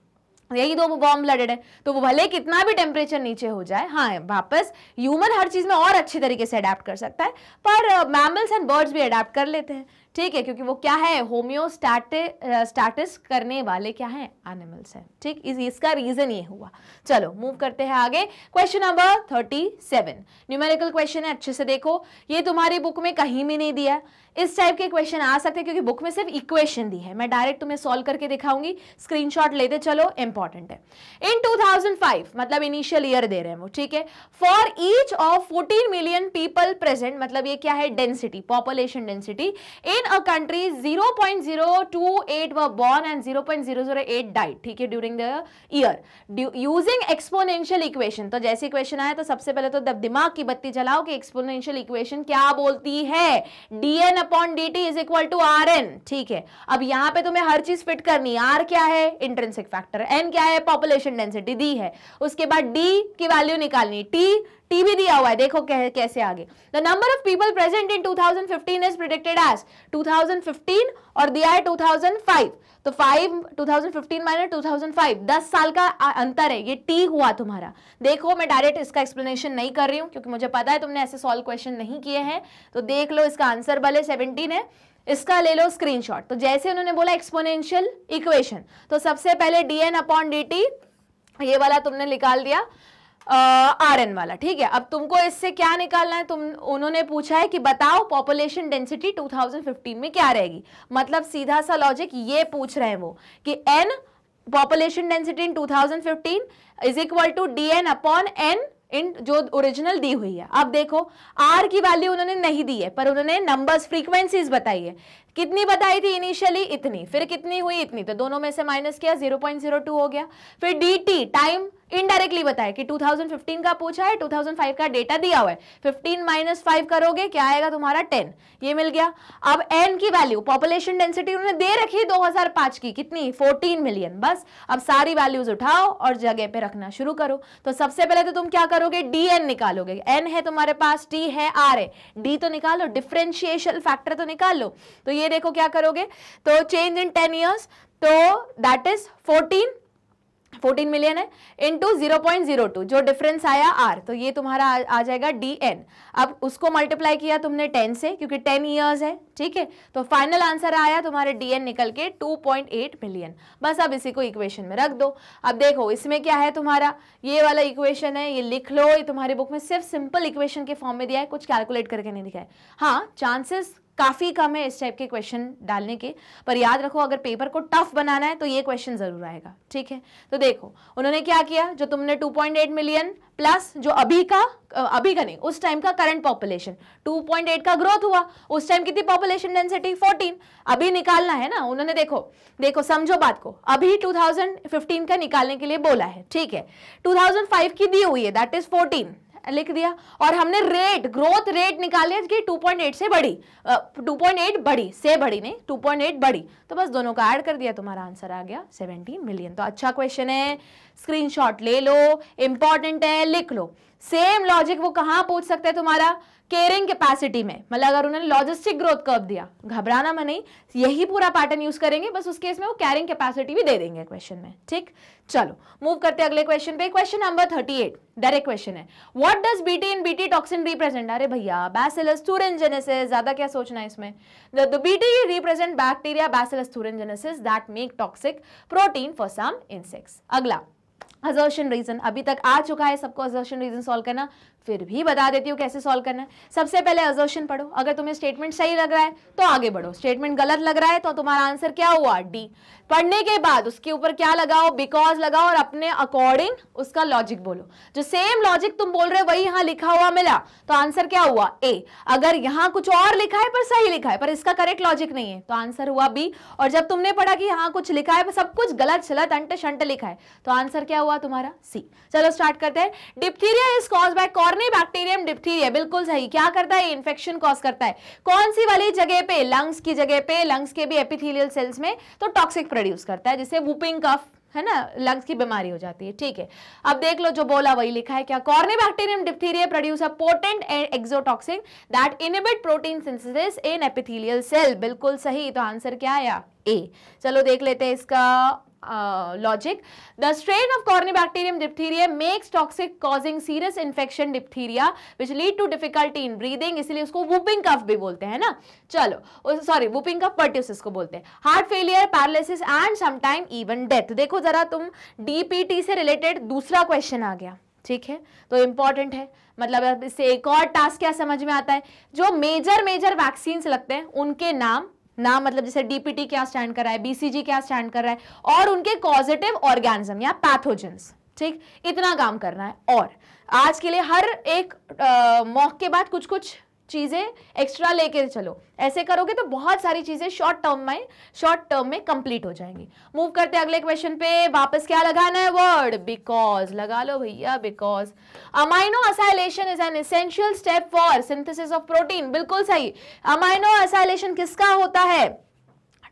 यही दो वो वार्म ब्लडेड है तो वो भले कितना भी टेम्परेचर नीचे हो जाए हाँ वापस ह्यूमन हर चीज़ में और अच्छे तरीके से अडेप्ट कर सकता है पर मैमल्स एंड बर्ड्स भी अडेप्ट कर लेते हैं ठीक है क्योंकि वो क्या है होम्योस्टैटिस करने वाले क्या है एनिमल्स हैं ठीक इस, इसका रीजन ये हुआ चलो मूव करते हैं आगे question number thirty seven numerical question है अच्छे से देखो ये तुम्हारी बुक में कहीं भी नहीं दिया इस टाइप के क्वेश्चन आ सकते हैं क्योंकि बुक में सिर्फ इक्वेशन दी है मैं डायरेक्ट तुम्हें सॉल्व करके दिखाऊंगी स्क्रीनशॉट लेते चलो इंपॉर्टेंट है इन 2005 मतलब इनिशियल ईयर दे रहे हैं वो ठीक है for each of 14 million people present मतलब ये क्या है density population density in a country 0.028 were born and 0.008 died ठीक है during the year using exponential equation तो जैसे इक्वेशन आया तो सबसे पहले तो दिमाग की बत्ती जलाओ कि एक्सपोनेंशियल इक्वेशन क्या बोलती है dn upon dt is equal to rn ठीक है अब यहां पे तुम्हें हर चीज फिट करनी r क्या है इंट्रेंसिक फैक्टर n क्या है पॉपुलेशन डेंसिटी दी है उसके बाद d की वैल्यू निकालनी t टीवी दिया हुआ है देखो कह, कैसे आगे the number of people present in 2015 is predicted as 2015 और दिया है 2005 तो 5 2015 माइनस 2005 10 साल का अंतर है ये टी हुआ तुम्हारा देखो मैं डायरेक्ट इसका एक्सप्लेनेशन नहीं कर रही हूँ क्योंकि मुझे पता है तुमने ऐसे सॉल्व क्वेश्चन नहीं किए हैं तो देख लो इसका आंसर भले 17 है इसका ले लो स्क्रीनशॉट तो जैसे उन्होंने बोला एक्सपोनेंशियल इक्वेशन तो सबसे पहले डी अपॉन डी ये वाला तुमने निकाल दिया आर एन वाला ठीक है अब तुमको इससे क्या निकालना है तुम उन्होंने पूछा है कि बताओ पॉपुलेशन डेंसिटी 2015 में क्या रहेगी मतलब सीधा सा लॉजिक ये पूछ रहे हैं वो कि an population density in 2015 is equal to D N upon N in जो ओरिजिनल दी हुई है अब देखो आर की वैल्यू उन्होंने नहीं दी है पर उन्होंने नंबर्स फ्रीक्वेंसीज बताई है कितनी बताई थी इनिशियली इतनी फिर कितनी हुई इतनी तो दोनों में से माइनस किया 0.02 हो गया फिर डी टाइम इनडायरेक्टली बताया कि 2015 का पूछा है 2005 का डेटा दिया हुआ है 15 माइनस फाइव करोगे क्या आएगा तुम्हारा 10 ये मिल गया अब एन की वैल्यू पॉपुलेशन डेंसिटी उन्होंने दे रखी 2005 की कितनी 14 मिलियन बस अब सारी वैल्यूज उठाओ और जगह पे रखना शुरू करो तो सबसे पहले तो तुम क्या करोगे डी एन निकालोगे एन है तुम्हारे पास टी है आर है डी तो निकालो डिफ्रेंशिएशल फैक्टर तो निकाल लो तो ये ये देखो क्या करोगे तो चेंज इन टेन ईयर्स तो दैट इज फोर्टीन 14 मिलियन है into zero point zero two जो डिफरेंस आया आर तो ये तुम्हारा आ, आ जाएगा डी एन अब उसको मल्टीप्लाई किया तुमने 10 से क्योंकि 10 इयर्स है ठीक है तो फाइनल आंसर आया तुम्हारे डी एन निकल के 2.8 मिलियन बस अब इसी को इक्वेशन में रख दो अब देखो इसमें क्या है तुम्हारा ये वाला इक्वेशन है ये लिख लो ये तुम्हारी बुक में सिर्फ सिंपल इक्वेशन के फॉर्म में दिया है कुछ कैलकुलेट करके नहीं दिखाए हाँ चांसेस काफ़ी कम है इस टाइप के क्वेश्चन डालने के पर याद रखो अगर पेपर को टफ बनाना है तो ये क्वेश्चन ज़रूर आएगा ठीक है तो देखो उन्होंने क्या किया जो तुमने 2.8 मिलियन प्लस जो अभी का अभी का नहीं उस टाइम का करंट पॉपुलेशन 2.8 का ग्रोथ हुआ उस टाइम कितनी पॉपुलेशन डेंसिटी 14 अभी निकालना है ना उन्होंने देखो देखो समझो बात को अभी 2015 का निकालने के लिए बोला है ठीक है 2005 की दी हुई है दैट इज 14 लिख दिया और हमने रेट ग्रोथ रेट निकाली कि 2.8 से बड़ी uh, 2.8 बड़ी से बड़ी नहीं 2.8 बड़ी तो बस दोनों का ऐड कर दिया तुम्हारा आंसर आ गया 17 मिलियन तो अच्छा क्वेश्चन है स्क्रीनशॉट ले लो इंपॉर्टेंट है लिख लो सेम लॉजिक वो कहाँ पूछ सकते हैं तुम्हारा केयरिंग कैपेसिटी में मतलब अगर उन्होंने लॉजिस्टिक ग्रोथ कर्व दिया घबराना में नहीं यही पूरा पैटर्न यूज करेंगे बस उस केस में वो कैरिंग कैपेसिटी भी दे देंगे क्वेश्चन में ठीक चलो मूव करते अगले क्वेश्चन पे question number thirty eight direct question है what does BT in BT toxin represent अरे भैया बैसेलस थूरेंजेनेसिस ज्यादा क्या सोचना है इसमें the BT represent bacteria Bacillus thuringiensis that make toxic protein for some insects अगला असर्शन रीजन अभी तक आ चुका है सबको असर्शन रीजन सॉल्व करना फिर भी बता देती हूँ कैसे सॉल्व करना है सबसे पहले एजर्शन पढ़ो अगर तुम्हें स्टेटमेंट सही लग रहा है तो आगे बढ़ो स्टेटमेंट गलत लग रहा है तो तुम्हारा आंसर क्या हुआ डी पढ़ने के बाद उसके ऊपर क्या लगाओ बिकॉज लगाओ और अपने अकॉर्डिंग उसका लॉजिक बोलो जो सेम लॉजिक तुम बोल रहे हो वही यहाँ लिखा हुआ मिला तो आंसर क्या हुआ ए अगर यहाँ कुछ और लिखा है पर सही लिखा है पर इसका करेक्ट लॉजिक नहीं है तो आंसर हुआ बी और जब तुमने पढ़ा कि यहाँ कुछ लिखा है पर सब कुछ गलत छलत अंट शंट लिखा है तो आंसर क्या हुआ तुम्हारा सी चलो स्टार्ट करते हैं diphtheria is cause by Corynebacterium diphtheria बिल्कुल सही क्या करता है इन्फेक्शन कॉज करता है कौन सी वाली जगह पे लंग्स की जगह पे लंग्स के भी एपिथीलियल सेल्स में तो टॉक्सिक प्रोड्यूस करता है जिससे वूपिंग कफ है ना लंग्स की बीमारी हो जाती है ठीक है अब देख लो जो बोला वही लिखा है क्या bacterium diphtheria produce a potent and exotoxin that inhibit protein synthesis in epithelial cell बिल्कुल सही तो आंसर क्या आया ए चलो देख लेते हैं इसका uh, logic. The strain of Corynebacterium diphtheria makes toxic causing serious infection diphtheria which lead to difficulty in breathing इसलिए उसको whooping cough भी बोलते हैं ना चलो सॉरी whooping cough pertussis इसको बोलते हैं heart failure paralysis and sometime even death देखो जरा तुम डीपीटी से रिलेटेड दूसरा क्वेश्चन आ गया ठीक है तो इम्पॉर्टेंट है मतलब इससे एक और टास्क क्या समझ में आता है जो मेजर मेजर वैक्सीन्स लगते हैं उनके नाम ना मतलब जैसे डीपीटी क्या स्टैंड कर रहा है बीसीजी क्या स्टैंड कर रहा है और उनके कॉजिटिव ऑर्गेनिज्म या पैथोजेंस ठीक इतना काम करना है और आज के लिए हर एक मॉक के बाद कुछ कुछ चीज़ें एक्स्ट्रा लेके चलो ऐसे करोगे तो बहुत सारी चीज़ें शॉर्ट टर्म में शॉर्ट टर्म में कंप्लीट हो जाएंगी मूव करते अगले क्वेश्चन पे वापस क्या लगाना है वर्ड बिकॉज लगा लो भैया because amino acylation is an essential step for synthesis of protein बिल्कुल सही अमाइनो असाइलेशन किसका होता है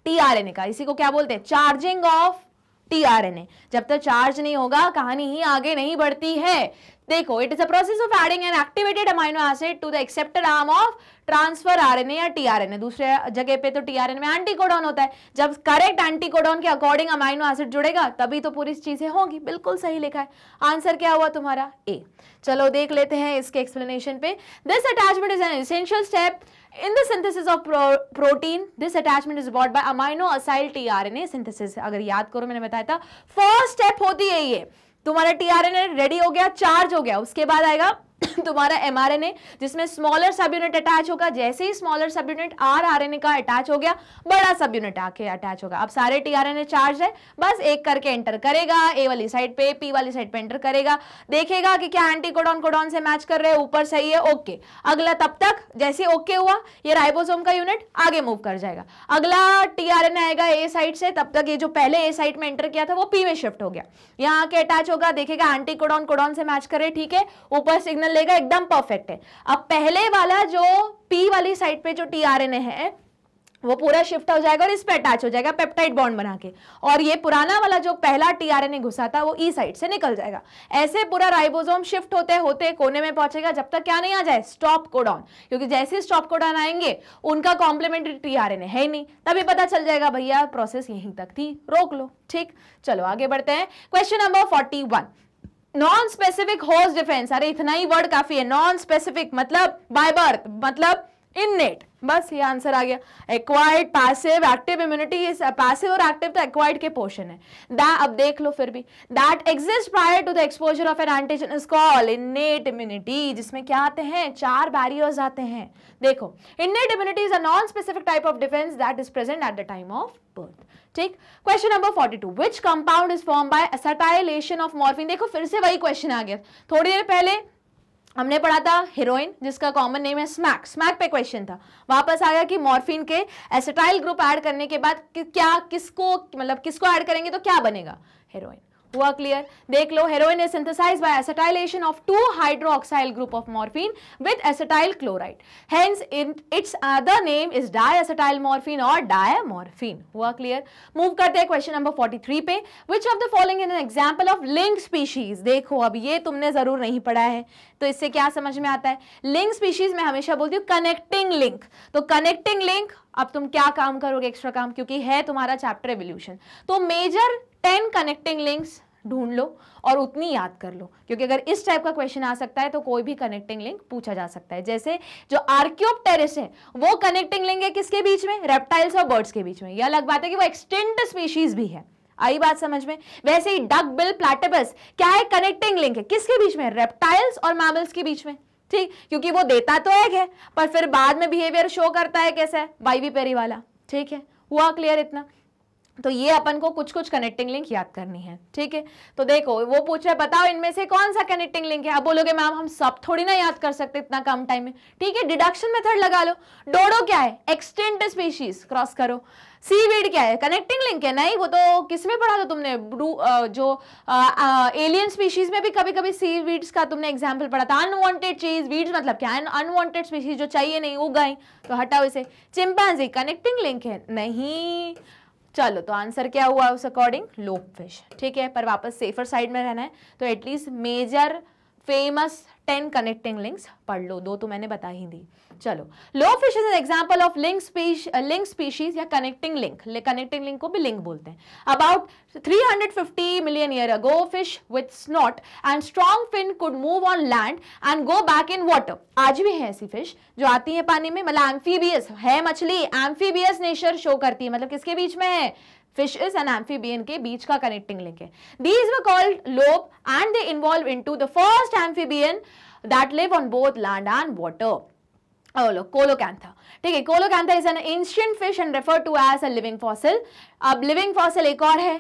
टीआरएनए का इसी को क्या बोलते हैं चार्जिंग ऑफ टीआरएनए जब तक तो चार्ज नहीं होगा कहानी ही आगे नहीं बढ़ती है देखो it is a process of adding an activated amino acid to the accepted arm of transfer RNA या टीआरएनए दूसरे जगह पे तो टीआरएनए में एंटीकोडॉन होता है जब करेक्ट एंटीकोडॉन के अकॉर्डिंग अमाइनो एसिड जुड़ेगा तभी तो पूरी चीजें होंगी बिल्कुल सही लिखा है आंसर क्या हुआ तुम्हारा ए चलो देख लेते हैं इसके एक्सप्लेनेशन पे this attachment is an essential step in the synthesis of protein this attachment is bought by amino acyl tRNA synthesis अगर याद करो मैंने बताया था फर्स्ट स्टेप होती है ये तुम्हारा टीआरएन रेडी हो गया चार्ज हो गया उसके बाद आएगा तुम्हारा एमआरएनए जिसमें स्मॉलर सब यूनिट अटैच होगा जैसे ही smaller subunit R rRNA का अटैच हो गया बड़ा सब यूनिट आके अटैच होगा अब सारे टी टीआरएनए चार्ज है बस एक करके एंटर करेगा ए वाली साइड पे पी वाली साइड पे एंटर करेगा देखेगा कि क्या एंटी कोडॉन कोडॉन से मैच कर रहे हैं ऊपर सही है ओके अगला तब तक जैसे ओके हुआ ये राइबोसोम का यूनिट आगे मूव कर जाएगा अगला टीआरएनए आएगा ए साइड से तब तक ये जो पहले ए साइड में एंटर किया था वो पी में शिफ्ट हो गया यहाँ आके अटैच होगा देखेगा एंटीकोडॉन कोडॉन से मैच करे ठीक है ऊपर सिग्नल सिग्नल लेगा एकदम परफेक्ट है अब पहले वाला जो पी वाली साइड पे जो टीआरएनए है वो पूरा शिफ्ट हो जाएगा और इस पे अटैच हो जाएगा पेप्टाइड बॉन्ड बना के और ये पुराना वाला जो पहला टीआरएनए घुसा था वो ई e साइड से निकल जाएगा ऐसे पूरा राइबोसोम शिफ्ट होते होते कोने में पहुंचेगा जब तक क्या नहीं आ जाए स्टॉप कोडॉन क्योंकि जैसे ही स्टॉप कोडॉन आएंगे उनका कॉम्प्लीमेंट्री टीआरएनए है ही नहीं तभी पता चल जाएगा भैया प्रोसेस यहीं तक थी रोक लो ठीक चलो आगे बढ़ते हैं question number forty non specific host defence अरे इतना ही वर्ड काफी है नॉन स्पेसिफिक मतलब बाय बर्थ मतलब इननेट बस ये आंसर आ गया acquired passive active immunity passive और एक्टिव तो एक्वाइड के पोर्शन है दैट अब देख लो फिर भी that exist prior to the exposure of an antigen is call innate immunity जिसमें क्या आते हैं चार बैरियर्स आते हैं देखो innate immunity is a non specific type of defence that is present at the time of birth ठीक question number 42 which compound is form by acetylation of morphine देखो फिर से वही क्वेश्चन आ गया थोड़ी देर पहले हमने पढ़ा था हीरोइन जिसका कॉमन नेम है स्मैक स्मैक पे क्वेश्चन था वापस आ गया कि मॉर्फिन के एसेटाइल ग्रुप ऐड करने के बाद कि क्या किसको मतलब किसको ऐड करेंगे तो क्या बनेगा हीरोइन हुआ क्लियर देख लो heroin is synthesize by acetylation of two hydroxyl group of morphine with acetyl chloride hence its other name is diacetylmorphine और डायमॉर्फिन हुआ क्लियर मूव करते हैं क्वेश्चन नंबर 43 पे which of the following is an example of link species देखो अब ये तुमने जरूर नहीं पढ़ा है तो इससे क्या समझ में आता है लिंक स्पीशीज में हमेशा बोलती हूं कनेक्टिंग लिंक तो कनेक्टिंग लिंक अब तुम क्या काम करोगे एक्स्ट्रा काम क्योंकि है तुम्हारा चैप्टर एवोल्यूशन तो मेजर टेन कनेक्टिंग लिंक्स ढूंढ लो और उतनी याद कर लो क्योंकि अगर इस टाइप का क्वेश्चन आ सकता है तो कोई भी कनेक्टिंग लिंक पूछा जा सकता है जैसे जो आर्क्योप टेरिस है वो कनेक्टिंग लिंक है किसके बीच में रेप्टाइल्स और बर्ड्स के बीच में यह अलग बात है कि वो एक्सटेंट स्पीशीज भी है आई बात समझ में वैसे ही डक बिल प्लाटेबस क्या है कनेक्टिंग लिंक है किसके बीच में रेप्टाइल्स और मैमल्स के बीच में ठीक क्योंकि वो देता तो एग है पर फिर बाद में बिहेवियर शो करता है कैसा है बाईवी पेरी वाला ठीक है हुआ क्लियर इतना तो ये अपन को कुछ कुछ कनेक्टिंग लिंक याद करनी है ठीक है तो देखो वो पूछ रहे बताओ इनमें से कौन सा कनेक्टिंग लिंक है अब बोलोगे मैम हम सब थोड़ी ना याद कर सकते इतना कम टाइम में ठीक है डिडक्शन मेथड लगा लो डोडो क्या है एक्सटेंट स्पीशीज क्रॉस करो सीवीड क्या है कनेक्टिंग लिंक है नहीं वो तो किस में पढ़ा था तुमने ब्रू जो एलियन स्पीशीज में भी कभी कभी सी वीड्स का तुमने एग्जाम्पल पढ़ा था अनवांटेड चीज वीड्स मतलब क्या अनवांटेड स्पीशीज जो चाहिए नहीं उगाई तो हटाओ इसे चिंपैंजी कनेक्टिंग लिंक है नहीं चलो तो आंसर क्या हुआ उस अकॉर्डिंग लोप फिश ठीक है पर वापस सेफर साइड में रहना है तो at least major famous ten connecting links पढ़ लो दो तो मैंने बता ही दी चलो lobe fish is an example of link link species या कनेक्टिंग लिंक कनेक्टिंग लिंक को भी लिंक बोलते हैं about 350 million year ago fish with snout and strong fin could move on land and go back in water आज भी है ऐसी fish जो आती है पानी में मतलब एम्फीबियस है मछली एम्फीबियस नेचर शो करती है मतलब किसके बीच में है fishes and amphibian के बीच का connecting link है these were called lobe and they involve into the first amphibian that live on both land and water oh look colocantha ठीक है colocantha is an ancient fish and referred to as a living fossil अब living fossil एक और है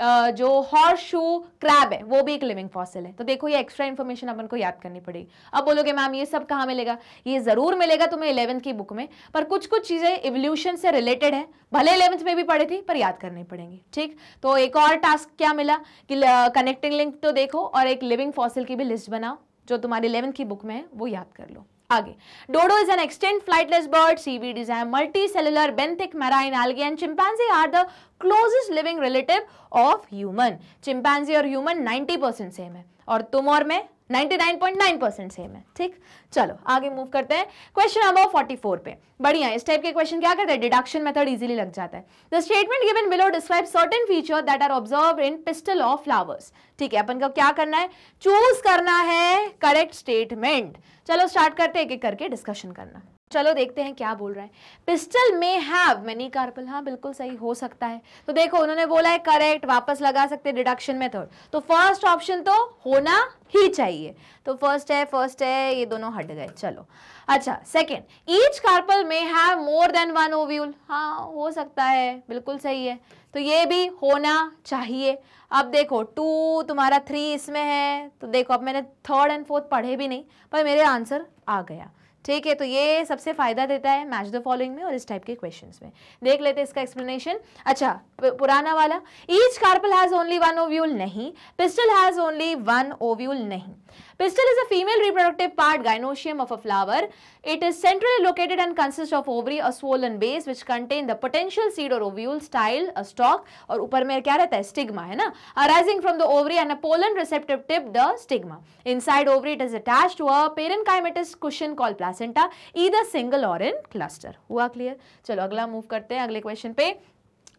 जो horse shoe crab है वो भी एक लिविंग फॉसिल है तो देखो ये एक्स्ट्रा इन्फॉर्मेशन अपन को याद करनी पड़ेगी अब बोलोगे मैम ये सब कहाँ मिलेगा ये ज़रूर मिलेगा तुम्हें इलेवंथ की बुक में पर कुछ कुछ चीज़ें इवोल्यूशन से रिलेटेड है भले इलेवंथ में भी पढ़े थी पर याद करनी पड़ेंगी ठीक तो एक और टास्क क्या मिला कि कनेक्टिंग लिंक तो देखो और एक लिविंग फॉसिल की भी लिस्ट बनाओ जो तुम्हारी इलेवंथ की बुक में है वो याद कर लो आगे dodo is an extinct flightless bird seaweed is multicellular benthic marine algae and chimpanzee are the closest living relative of human chimpanzee और ह्यूमन 90 परसेंट सेम है और तुम और मैं 99.9 परसेंट सेम है ठीक चलो आगे मूव करते हैं क्वेश्चन नंबर 44 पे बढ़िया इस टाइप के क्वेश्चन क्या करते हैं डिडक्शन मेथड इजीली लग जाता है the statement given below describe certain feature that are observe in pistil of flowers ठीक है अपन को क्या करना है चूज करना है करेक्ट स्टेटमेंट चलो स्टार्ट करते एक एक करके डिस्कशन करना चलो देखते हैं क्या बोल रहा है pistil may have many carpel हाँ बिल्कुल सही हो सकता है तो देखो उन्होंने बोला है करेक्ट वापस लगा सकते डिडक्शन मेथड तो फर्स्ट ऑप्शन तो होना ही चाहिए तो फर्स्ट है फर्स्ट है ये दोनों हट गए चलो अच्छा second each carpel may have more than one ovule हाँ हो सकता है बिल्कुल सही है तो ये भी होना चाहिए अब देखो टू तुम्हारा थ्री इसमें है तो देखो अब मैंने थर्ड एंड फोर्थ पढ़े भी नहीं पर मेरे आंसर आ गया ठीक है तो ये सबसे फ़ायदा देता है मैच द फॉलोइंग में और इस टाइप के क्वेश्चन में देख लेते हैं इसका एक्सप्लेनेशन अच्छा पुराना वाला each carpel has only one ovule नहीं pistil has only one ovule नहीं Pistil is a female reproductive part gynoecium of a flower. It is centrally located and consists of ovary a swollen base which contain the potential seed or ovule style a stalk aur upar mein kya rehta hai stigma hai na arising from the ovary and a pollen receptive tip the stigma. Inside ovary it is attached to a parenchymatous cushion called placenta either single or in cluster. hua clear? chalo agla move karte hain agle question pe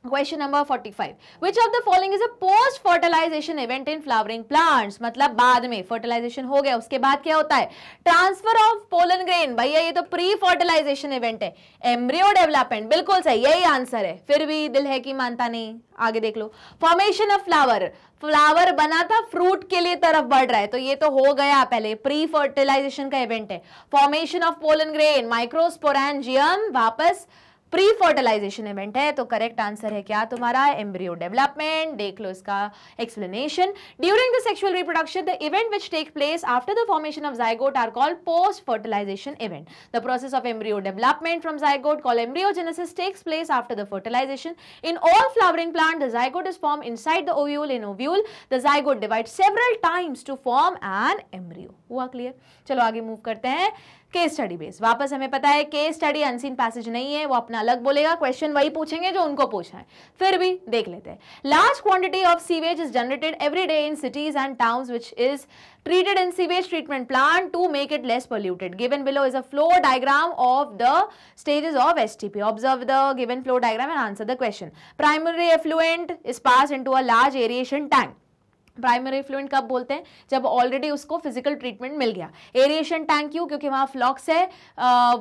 question number 45 which of the following is a post fertilization event in flowering plants मतलब बाद में fertilisation हो गया उसके बाद क्या होता है ट्रांसफर ऑफ पोलन ग्रेन भैया ये तो प्री फर्टिलाइजेशन इवेंट है एम्ब्रियो डेवलपमेंट बिल्कुल सही यही आंसर है फिर भी दिल है कि मानता नहीं आगे देख लो फॉर्मेशन ऑफ फ्लावर फ्लावर बना था फ्रूट के लिए तरफ बढ़ रहा है तो ये तो हो गया पहले प्री फर्टिलाइजेशन का इवेंट है formation of pollen grain microsporangium वापस प्री फर्टिलाइजेशन इवेंट है तो करेक्ट आंसर है क्या तुम्हारा एम्ब्रियो डेवलपमेंट देख लो इसका explanation during the sexual reproduction the event which take place after the formation of zygote are called post fertilization event the process of embryo development from zygote call embryogenesis takes place after the fertilization in all flowering plant the zygote is form in the ovule in ovule the zygote divide several times to form an embryo हुआ clear चलो आगे move करते हैं case study base वापस हमें पता है के स्टडी अनसीन पैसेज नहीं है वो अपना अलग बोलेगा क्वेश्चन वही पूछेंगे जो उनको पूछना है फिर भी देख लेते हैं large quantity of sewage is generated every day in cities and town which is treated in sewage treatment plan to make it less polluted given below is a flow diagram of the stages of S T observe the given flow diagram and answer the question primary effluent is pass in to a large aeration tank primary fluent कब बोलते हैं जब already उसको physical treatment मिल गया aeration tank क्यों क्योंकि वहां फ्लॉक्स है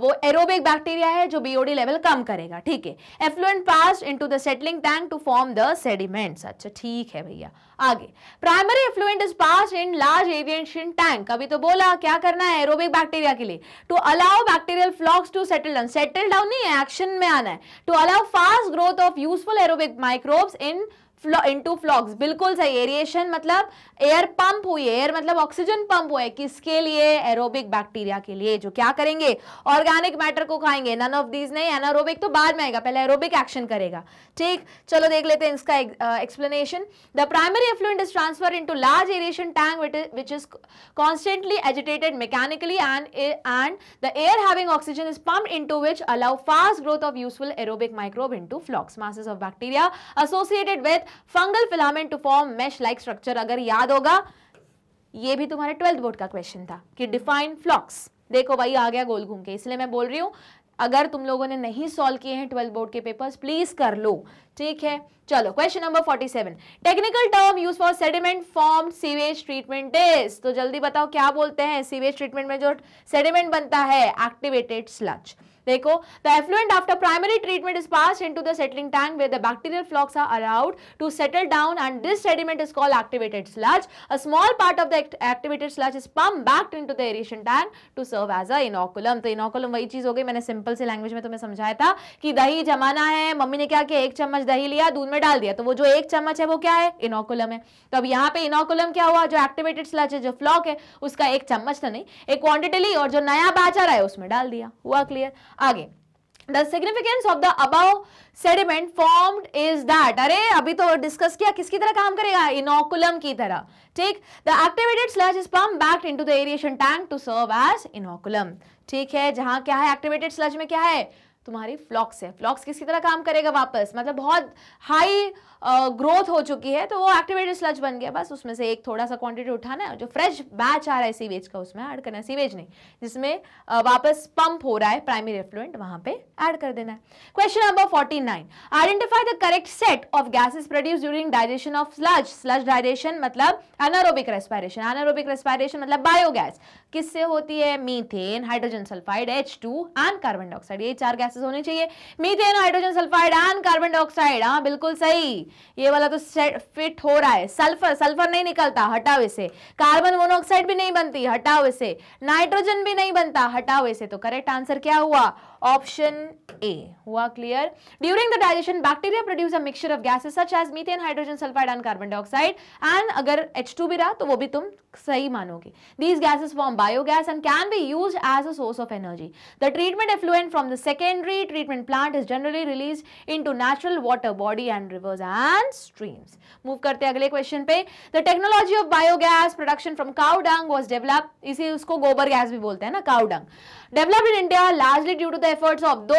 वो एरोबिक बैक्टीरिया है जो बीओडी लेवल कम करेगा ठीक है effluent pass into the settling tank to form the sediments अच्छा ठीक है भैया आगे primary effluent is pass in large aeration tank अभी तो बोला क्या करना है एरोबिक बैक्टीरिया के लिए to allow bacterial flocs to settle down settle down नहीं है एक्शन में आना है to allow fast growth of useful aerobic microbes in into flocs बिल्कुल सही एरिएशन मतलब एयर पंप हुई एयर मतलब ऑक्सीजन पंप हुए किसके लिए एरोबिक बैक्टीरिया के लिए जो क्या करेंगे ऑर्गेनिक मैटर को खाएंगे नन ऑफ दीज नहीं एनारोबिक तो बाद में आएगा पहले एरोबिक एक्शन करेगा ठीक चलो देख लेते हैं इसका explanation the primary effluent is transfer into large aeration tank which is constantly agitated mechanically and and the air having oxygen is to which allow fast growth of useful aerobic microbe in to flocs masses of bacteria associated with fungal filament to form mesh like structure अगर याद होगा ये भी तुम्हारे twelfth board का question था कि define फ्लॉक्स देखो भाई आ गया गोल घूम के इसलिए मैं बोल रही हूँ अगर तुम लोगों ने नहीं सॉल्व किए हैं ट्वेल्थ बोर्ड के पेपर्स प्लीज कर लो ठीक है चलो question number 47 technical term use for sediment form sewage treatment is तो जल्दी बताओ क्या बोलते हैं सीवेज ट्रीटमेंट में जो सेडिमेंट बनता है एक्टिवेटेड स्लच देखो the effluent after primary treatment is pass in to the settling tank where the bacterial flocs are allowed to settle down and this sediment is call activated sludge a small part of the activated sludge is pumped back in to the aeration tank to serve as a inoculum तो inoculum वही चीज हो गई मैंने simple से language में तुम्हें समझाया था कि दही जमाना है मम्मी ने क्या किया एक चम्मच दही लिया दूध में डाल दिया तो वो जो एक चम्मच है वो क्या है इनोकुलम है तो अब यहाँ पे इनोकुलम क्या हुआ जो एक्टिवेटेड स्लज है जो फ्लॉक है उसका एक चम्मच था तो नहीं एक क्वांटिटी ली और जो नया बैच आ है उसमें डाल दिया हुआ क्लियर आगे द सिग्निफिकेंस ऑफ द अब सेडिमेंट फॉर्म्ड इज दैट अरे अभी तो डिस्कस किया किसकी तरह काम करेगा इनोकुलम की तरह ठीक the activated sludge is pump back to the aeration tank to serve as inoculum ठीक है जहां क्या है एक्टिवेटेड स्लज में क्या है तुम्हारी फ्लॉक्स है फ्लॉक्स किसी तरह काम करेगा वापस मतलब बहुत हाई ग्रोथ हो चुकी है तो वो एक्टिवेटेड स्लज बन गया बस उसमें से एक थोड़ा सा क्वांटिटी उठाना है जो फ्रेश बैच आ रहा है सीवेज का उसमें ऐड करना है सीवेज नहीं जिसमें वापस पंप हो रहा है प्राइमरी एफ्लुएंट वहां पे ऐड कर देना है question number forty nine identify the correct set of gases produce during digestion of sludge sludge digestion मतलब एनारोबिक रेस्पायरेशन एनारोबिक रेस्पायरेशन मतलब बायोगैस किससे होती है methane hydrogen sulphide H two and carbon dioxide ये चार गैसेस होने चाहिए methane hydrogen sulphide and carbon dioxide हाँ बिल्कुल सही ये वाला तो फिट हो रहा है सल्फर सल्फर नहीं निकलता हटाओ इसे कार्बन मोनोऑक्साइड भी नहीं बनती हटाओ इसे नाइट्रोजन भी नहीं बनता हटाओ इसे तो करेक्ट आंसर क्या हुआ ऑप्शन ए हुआ clear during the digestion bacteria produce a mixture of gases such as methane hydrogen sulphide and carbon dioxide and अगर एच टू भी रहा तो वो भी तुम सही मानोगे these gases form biogas and can be use as a source of energy the treatment effluent from the secondary treatment plant is generally release in to natural water body and rivers and streams move करते अगले question पे the technology of biogas production from cow dung was develop इसी उसको गोबर gas भी बोलते हैं ना cow dung developed in India largely due to the efforts of दो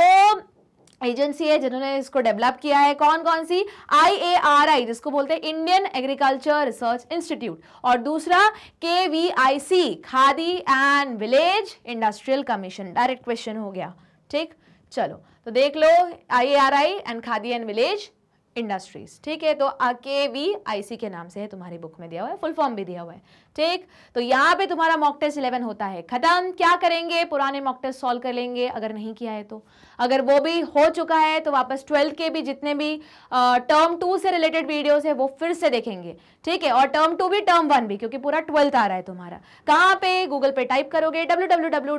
एजेंसी है जिन्होंने इसको डेवलप किया है कौन कौन सी आई जिसको बोलते हैं इंडियन एग्रीकल्चर रिसर्च इंस्टीट्यूट और दूसरा के Khadi and village industrial commission direct question हो गया ठीक चलो तो देख लो I and Khadi and village industries ठीक है तो के वी आई सी के नाम से है तुम्हारी बुक में दिया हुआ है फुल फॉर्म भी दिया हुआ है ठीक तो यहां पे तुम्हारा मॉक टेस्ट इलेवन होता है खत्म क्या करेंगे पुराने मॉक टेस्ट सॉल्व कर लेंगे अगर नहीं किया है तो अगर वो भी हो चुका है तो वापस ट्वेल्थ के भी जितने भी टर्म टू से रिलेटेड वीडियोस है वो फिर से देखेंगे ठीक है और टर्म टू भी टर्म वन भी क्योंकि पूरा ट्वेल्थ आ रहा है तुम्हारा कहाँ पे गूगल पे टाइप करोगे डब्ल्यू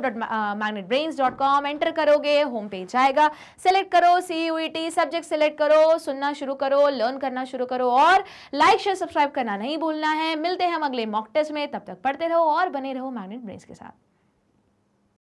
एंटर करोगे होम पेज आएगा सेलेक्ट करो सी सब्जेक्ट सेलेक्ट करो सुनना शुरू करो लर्न करना शुरू करो और लाइक शेयर सब्सक्राइब करना नहीं भूलना है मिलते हैं हम अगले मॉक टेस्ट में तब तक पढ़ते रहो और बने रहो मैग्नेट ब्रेस के साथ